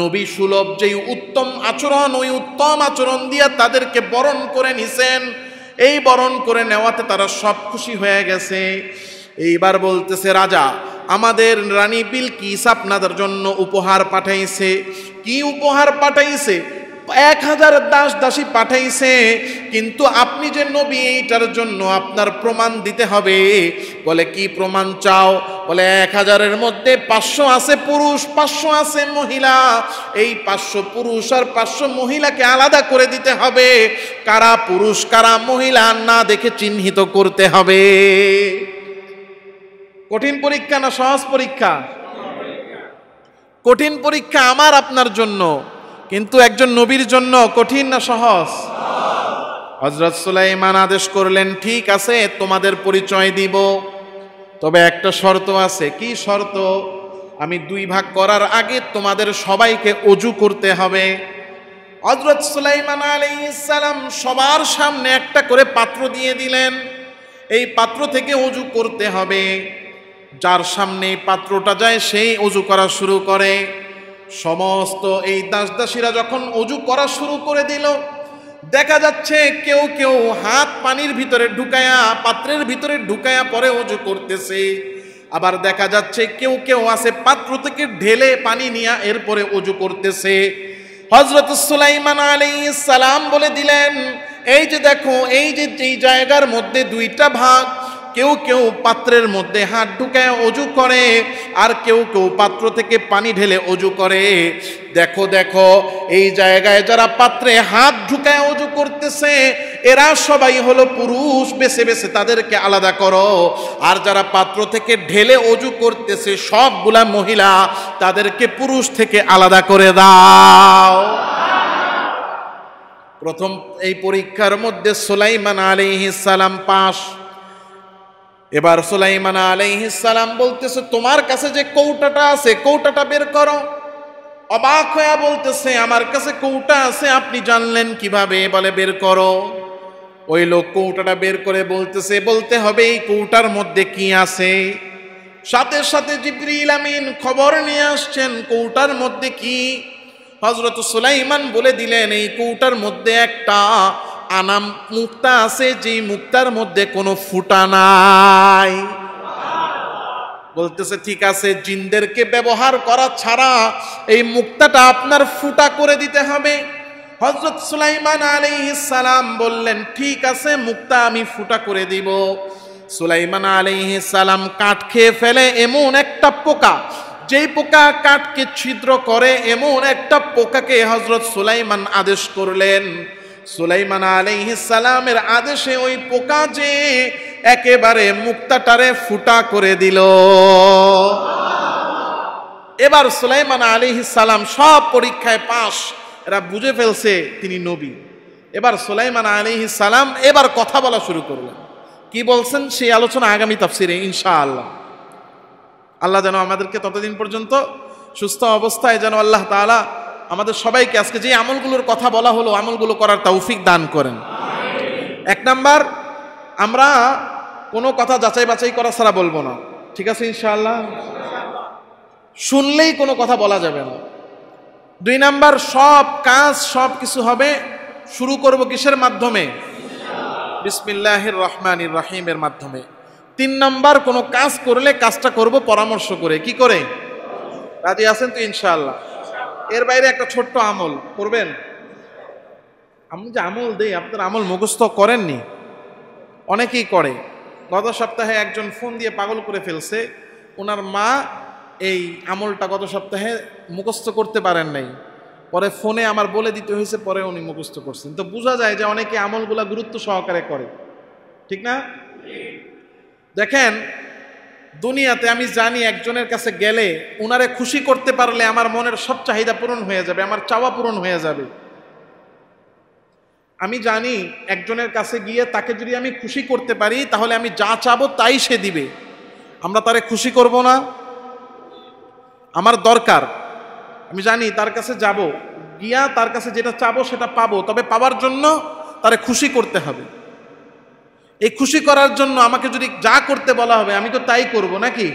নবী সুলভ যেই উত্তম আচরণ ওই উত্তম আচরণ দিয়ে তাদেরকে বরণ করে নিছেন এই বরণ করে নেওয়াতে তারা সব খুশি হয়ে গেছে এইবার বলতেছে রাজা আমাদের রানী বিল কি আপনাদের জন্য উপহার পাঠাইছে কি উপহার পাঠাইছে এক হাজার দাস দাসী পাঠাইছে কিন্তু আপনি যে নবী এইটার জন্য আপনার প্রমাণ দিতে হবে বলে কি প্রমাণ চাও বলে এক হাজারের মধ্যে পাঁচশো আছে পুরুষ পাঁচশো আছে মহিলা এই পাঁচশো পুরুষ আর পাঁচশো মহিলাকে আলাদা করে দিতে হবে কারা পুরুষ কারা মহিলা না দেখে চিহ্নিত করতে হবে কঠিন পরীক্ষা না সহজ পরীক্ষা কঠিন পরীক্ষা আমার আপনার জন্য কিন্তু একজন নবীর জন্য কঠিন না সহজ হজরত সুলাইমান আদেশ করলেন ঠিক আছে তোমাদের পরিচয় দিব তবে একটা শর্ত আছে কি শর্ত আমি দুই ভাগ করার আগে তোমাদের সবাইকে অজু করতে হবে হজরত সুলাইমান আলাই ইসালাম সবার সামনে একটা করে পাত্র দিয়ে দিলেন এই পাত্র থেকে অজু করতে হবে যার সামনে পাত্রটা যায় সেই অজু করা শুরু করে সমস্ত এই দাসদাসীরা যখন অজু করা শুরু করে দিল দেখা যাচ্ছে কেউ কেউ হাত পানির ভিতরে ঢুকায়া পাত্রের ভিতরে ঢুকায়া পরে অজু করতেছে আবার দেখা যাচ্ছে কেউ কেউ আছে পাত্র থেকে ঢেলে পানি নিয়ে এরপরে অজু করতেছে হজরত সুলাইমান আলী সালাম বলে দিলেন এই যে দেখো এই যে এই জায়গার মধ্যে দুইটা ভাগ কেউ কেউ পাত্রের মধ্যে হাত ঢুকায় অজু করে আর কেউ কেউ পাত্র থেকে পানি ঢেলে অজু করে দেখো দেখো এই জায়গায় যারা পাত্রে হাত ঢুকায় অজু করতেছে এরা সবাই হলো পুরুষ বেছে বেছে তাদেরকে আলাদা করো আর যারা পাত্র থেকে ঢেলে অজু করতেছে সবগুলা মহিলা তাদেরকে পুরুষ থেকে আলাদা করে দাও প্রথম এই পরীক্ষার মধ্যে সোলাইমান সুলাইমান সালাম পাশ এবার সুলাইমান সালাম বলতেছে তোমার কাছে যে কৌটাটা আছে কৌটাটা বের করো অবাক হয়ে বলতেছে আমার কাছে কৌটা আছে আপনি জানলেন কিভাবে বলে বের করো ওই লোক কৌটাটা বের করে বলতেছে বলতে হবে এই কৌটার মধ্যে কি আছে সাথে সাথে জিব্রিল আমিন খবর নিয়ে আসছেন কৌটার মধ্যে কি হজরত সুলাইমান বলে দিলেন এই কৌটার মধ্যে একটা আনাম মুক্তা আছে যেই মুক্তার মধ্যে কোনো ফুটা নাই বলতেছে ঠিক আছে জিনদেরকে ব্যবহার করা ছাড়া এই মুক্তাটা আপনার ফুটা করে দিতে হবে হজরত সুলাইমান সালাম বললেন ঠিক আছে মুক্তা আমি ফুটা করে দিব সুলাইমান সালাম কাঠ খেয়ে ফেলে এমন একটা পোকা যেই পোকা কাঠকে ছিদ্র করে এমন একটা পোকাকে হজরত সুলাইমান আদেশ করলেন সুলাইমান সালামের আদেশে ওই পোকা যে একেবারে মুক্তাটারে ফুটা করে দিল এবার সুলাইমান সালাম সব পরীক্ষায় পাশ এরা বুঝে ফেলছে তিনি নবী এবার সুলাইমান সালাম এবার কথা বলা শুরু করলেন কি বলছেন সেই আলোচনা আগামী তাফসিরে ইনশাআল্লাহ আল্লাহ যেন আমাদেরকে ততদিন পর্যন্ত সুস্থ অবস্থায় যেন আল্লাহ তালা আমাদের সবাইকে আজকে যে আমলগুলোর কথা বলা হলো আমলগুলো করার তৌফিক দান করেন এক নাম্বার আমরা কোনো কথা যাচাই বাছাই করা ছাড়া বলবো না ঠিক আছে ইনশাআল্লাহ শুনলেই কোনো কথা বলা যাবে না দুই নাম্বার সব কাজ সব কিছু হবে শুরু করব কিসের মাধ্যমে বিসমিল্লাহির রহমান রাহিমের মাধ্যমে তিন নাম্বার কোনো কাজ করলে কাজটা করব পরামর্শ করে কি করে রাজি আছেন তো ইনশাআল্লাহ এর বাইরে একটা ছোট্ট আমল করবেন আমি যে আমল দেই আপনার আমল মুখস্থ করেননি অনেকেই করে গত সপ্তাহে একজন ফোন দিয়ে পাগল করে ফেলছে ওনার মা এই আমলটা গত সপ্তাহে মুখস্থ করতে পারেন নাই পরে ফোনে আমার বলে দিতে হয়েছে পরে উনি মুখস্থ করছেন তো বোঝা যায় যে অনেকে আমলগুলা গুরুত্ব সহকারে করে ঠিক না দেখেন দুনিয়াতে আমি জানি একজনের কাছে গেলে উনারে খুশি করতে পারলে আমার মনের সব চাহিদা পূরণ হয়ে যাবে আমার চাওয়া পূরণ হয়ে যাবে আমি জানি একজনের কাছে গিয়ে তাকে যদি আমি খুশি করতে পারি তাহলে আমি যা চাবো তাই সে দিবে আমরা তারে খুশি করব না আমার দরকার আমি জানি তার কাছে যাব গিয়া তার কাছে যেটা চাবো সেটা পাবো তবে পাওয়ার জন্য তারে খুশি করতে হবে এই খুশি করার জন্য আমাকে যদি যা করতে বলা হবে আমি তো তাই করব নাকি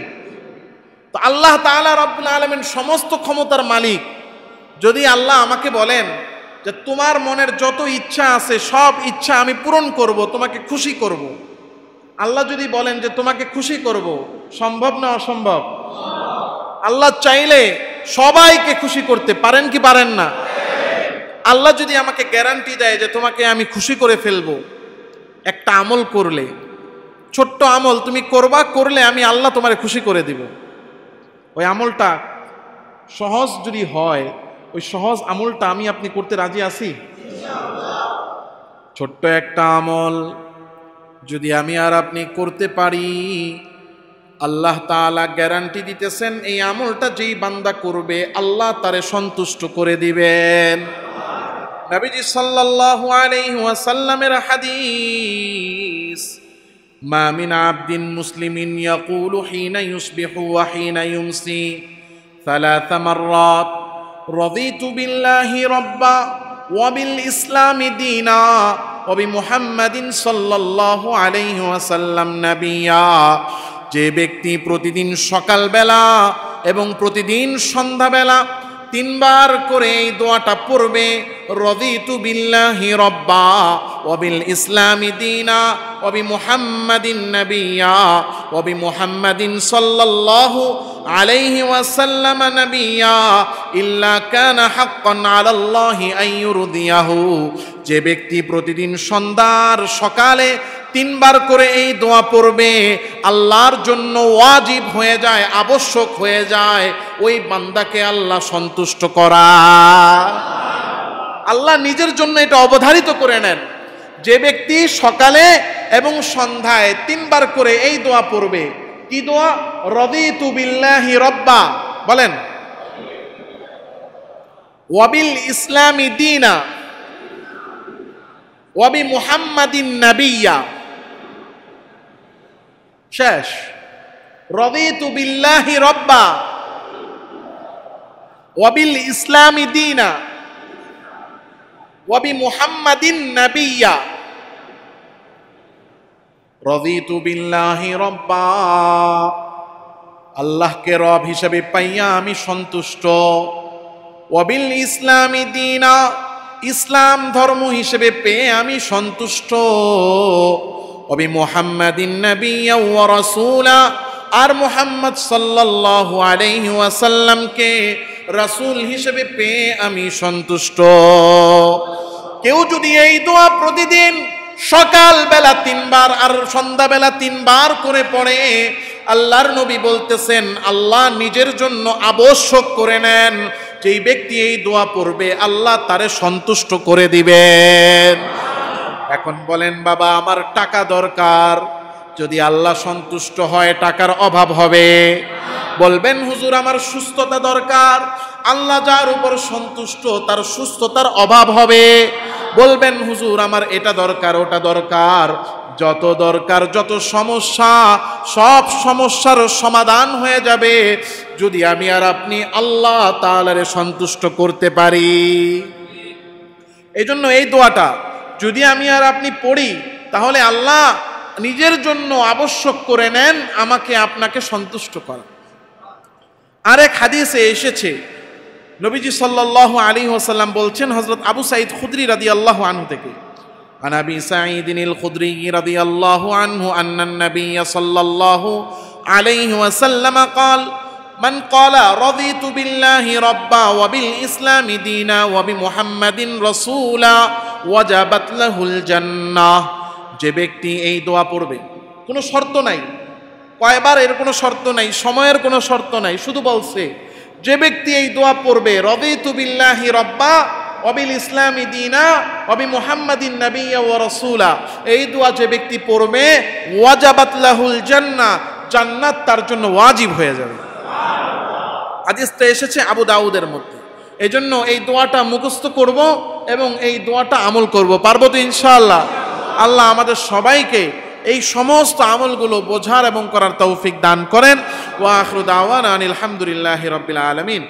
তো আল্লাহ তালা রব্বুল আলমেন সমস্ত ক্ষমতার মালিক যদি আল্লাহ আমাকে বলেন যে তোমার মনের যত ইচ্ছা আছে সব ইচ্ছা আমি পূরণ করব তোমাকে খুশি করব। আল্লাহ যদি বলেন যে তোমাকে খুশি করব সম্ভব না অসম্ভব আল্লাহ চাইলে সবাইকে খুশি করতে পারেন কি পারেন না আল্লাহ যদি আমাকে গ্যারান্টি দেয় যে তোমাকে আমি খুশি করে ফেলবো একটা আমল করলে ছোট্ট আমল তুমি করবা করলে আমি আল্লাহ তোমার খুশি করে দিব ওই আমলটা সহজ যদি হয় ওই সহজ আমলটা আমি আপনি করতে রাজি আছি ছোট্ট একটা আমল যদি আমি আর আপনি করতে পারি আল্লাহ তালা গ্যারান্টি দিতেছেন এই আমলটা যেই বান্দা করবে আল্লাহ তারে সন্তুষ্ট করে দিবেন নবীজি সাল্লাল্লাহু আলাইহি ওয়াসাল্লামের হাদিস মা মিন আবদিন মুসলিমিন ইয়াকুলু হিনা ইউসবিহু ওয়া হিনা ইউমসি ثلاث مرات رضيت بالله ربا وبالإسلام دينا وبمحمد صلى الله عليه وسلم نبيا যে ব্যক্তি প্রতিদিন সকালবেলা এবং প্রতিদিন সন্ধ্যাবেলা তিনবার করে এই দোয়াটা পড়বে রবি তু বিল্লাহি রব্বা অবিল ইসলামী দিনা ওবি মুহাম্মাদিন নবিয়া الله عليه وسلم আলাইহি ওয়াসাল্লাম كان حقا على الله আলাল্লাহি يرضيه যে ব্যক্তি প্রতিদিন সন্ধ্যার সকালে তিনবার করে এই দোয়া পড়বে আল্লাহর জন্য ওয়াজিব হয়ে যায় আবশ্যক হয়ে যায় ওই বান্দাকে আল্লাহ সন্তুষ্ট করা আল্লাহ নিজের জন্য এটা অবধারিত করে নেন যে ব্যক্তি সকালে এবং সন্ধ্যায় তিনবার করে এই দোয়া পড়বে কি দোয়া রদি বিল্লাহি রব্বা বলেন ওয়াবিল ইসলামী দিনা ওয়াবি মুহাম্মাদিন নাবিয়া শেষ তু বিল্লাহি রব্বা ওয়াবিল ইসলামী দিনা ওয়াবি মুহাম্মাদিন নাবিয়া রদিতু বিল্লাহি রব্বা আল্লাহকে রব হিসেবে পাইয়া আমি সন্তুষ্ট ওয়াবিল ইসলামি দিনা ইসলাম ধর্ম হিসেবে পেয়ে আমি সন্তুষ্ট অবি মুহাম্মাদিন নবিয়া ওয়া রাসূলা আর মুহাম্মদ সাল্লাল্লাহু আলাইহি ওয়াসাল্লামকে রাসুল হিসেবে পেয়ে আমি সন্তুষ্ট কেউ যদি এই দোয়া প্রতিদিন সকাল বেলা তিনবার আর সন্ধ্যাবেলা তিনবার করে পড়ে আল্লাহর নবী বলতেছেন আল্লাহ নিজের জন্য আবশ্যক করে নেন যেই ব্যক্তি এই দোয়া পড়বে আল্লাহ তারে সন্তুষ্ট করে দিবেন এখন বলেন বাবা আমার টাকা দরকার যদি আল্লাহ সন্তুষ্ট হয় টাকার অভাব হবে বলবেন হুজুর আমার সুস্থতা দরকার আল্লাহ যার উপর সন্তুষ্ট তার সুস্থতার অভাব হবে বলবেন হুজুর আমার এটা দরকার ওটা দরকার যত দরকার যত সমস্যা সব সমস্যার সমাধান হয়ে যাবে যদি আমি আর আপনি আল্লাহ তালারে সন্তুষ্ট করতে পারি এই জন্য এই দোয়াটা যদি আমি আর আপনি পড়ি তাহলে আল্লাহ নিজের জন্য আবশ্যক করে নেন আমাকে আপনাকে সন্তুষ্ট করা আরেক হাদিসে এসেছে নবীজি সাল্লাহ আলী ওসাল্লাম বলছেন হজরত আবু সাইদ খুদ্রি রাদি আল্লাহ আনহু থেকে عن ابي سعيد الخدري رضي الله عنه ان النبي صلى الله عليه وسلم قال من قال رضيت بالله ربا وبالاسلام دينا وبمحمد رسولا وجبت له الجنه যে ব্যক্তি এই দোয়া পড়বে কোনো শর্ত নাই কয়বার এর কোনো শর্ত নাই সময়ের কোনো শর্ত নাই শুধু বলছে যে ব্যক্তি এই দোয়া পড়বে রবি তুবিল্লাহি রব্বা অবিল ইসলাম ইদিনা অবি মুহাম্মাদিন নবিয়া ও রসুলা এই দোয়া যে ব্যক্তি পড়বে ওয়াজাবাতলাহুল জান্না জান্নাত তার জন্য ওয়াজিব হয়ে যাবে আদিসটা এসেছে আবু দাউদের মধ্যে এই জন্য এই দোয়াটা মুখস্থ করব এবং এই দোয়াটা আমল করব পারবো তো ইনশাআল্লাহ আল্লাহ আমাদের সবাইকে এই সমস্ত আমলগুলো বোঝার এবং করার তৌফিক দান করেন ওয়াহরুদ আওয়ান আনিল আলহামদুলিল্লাহ রবিল আলমিন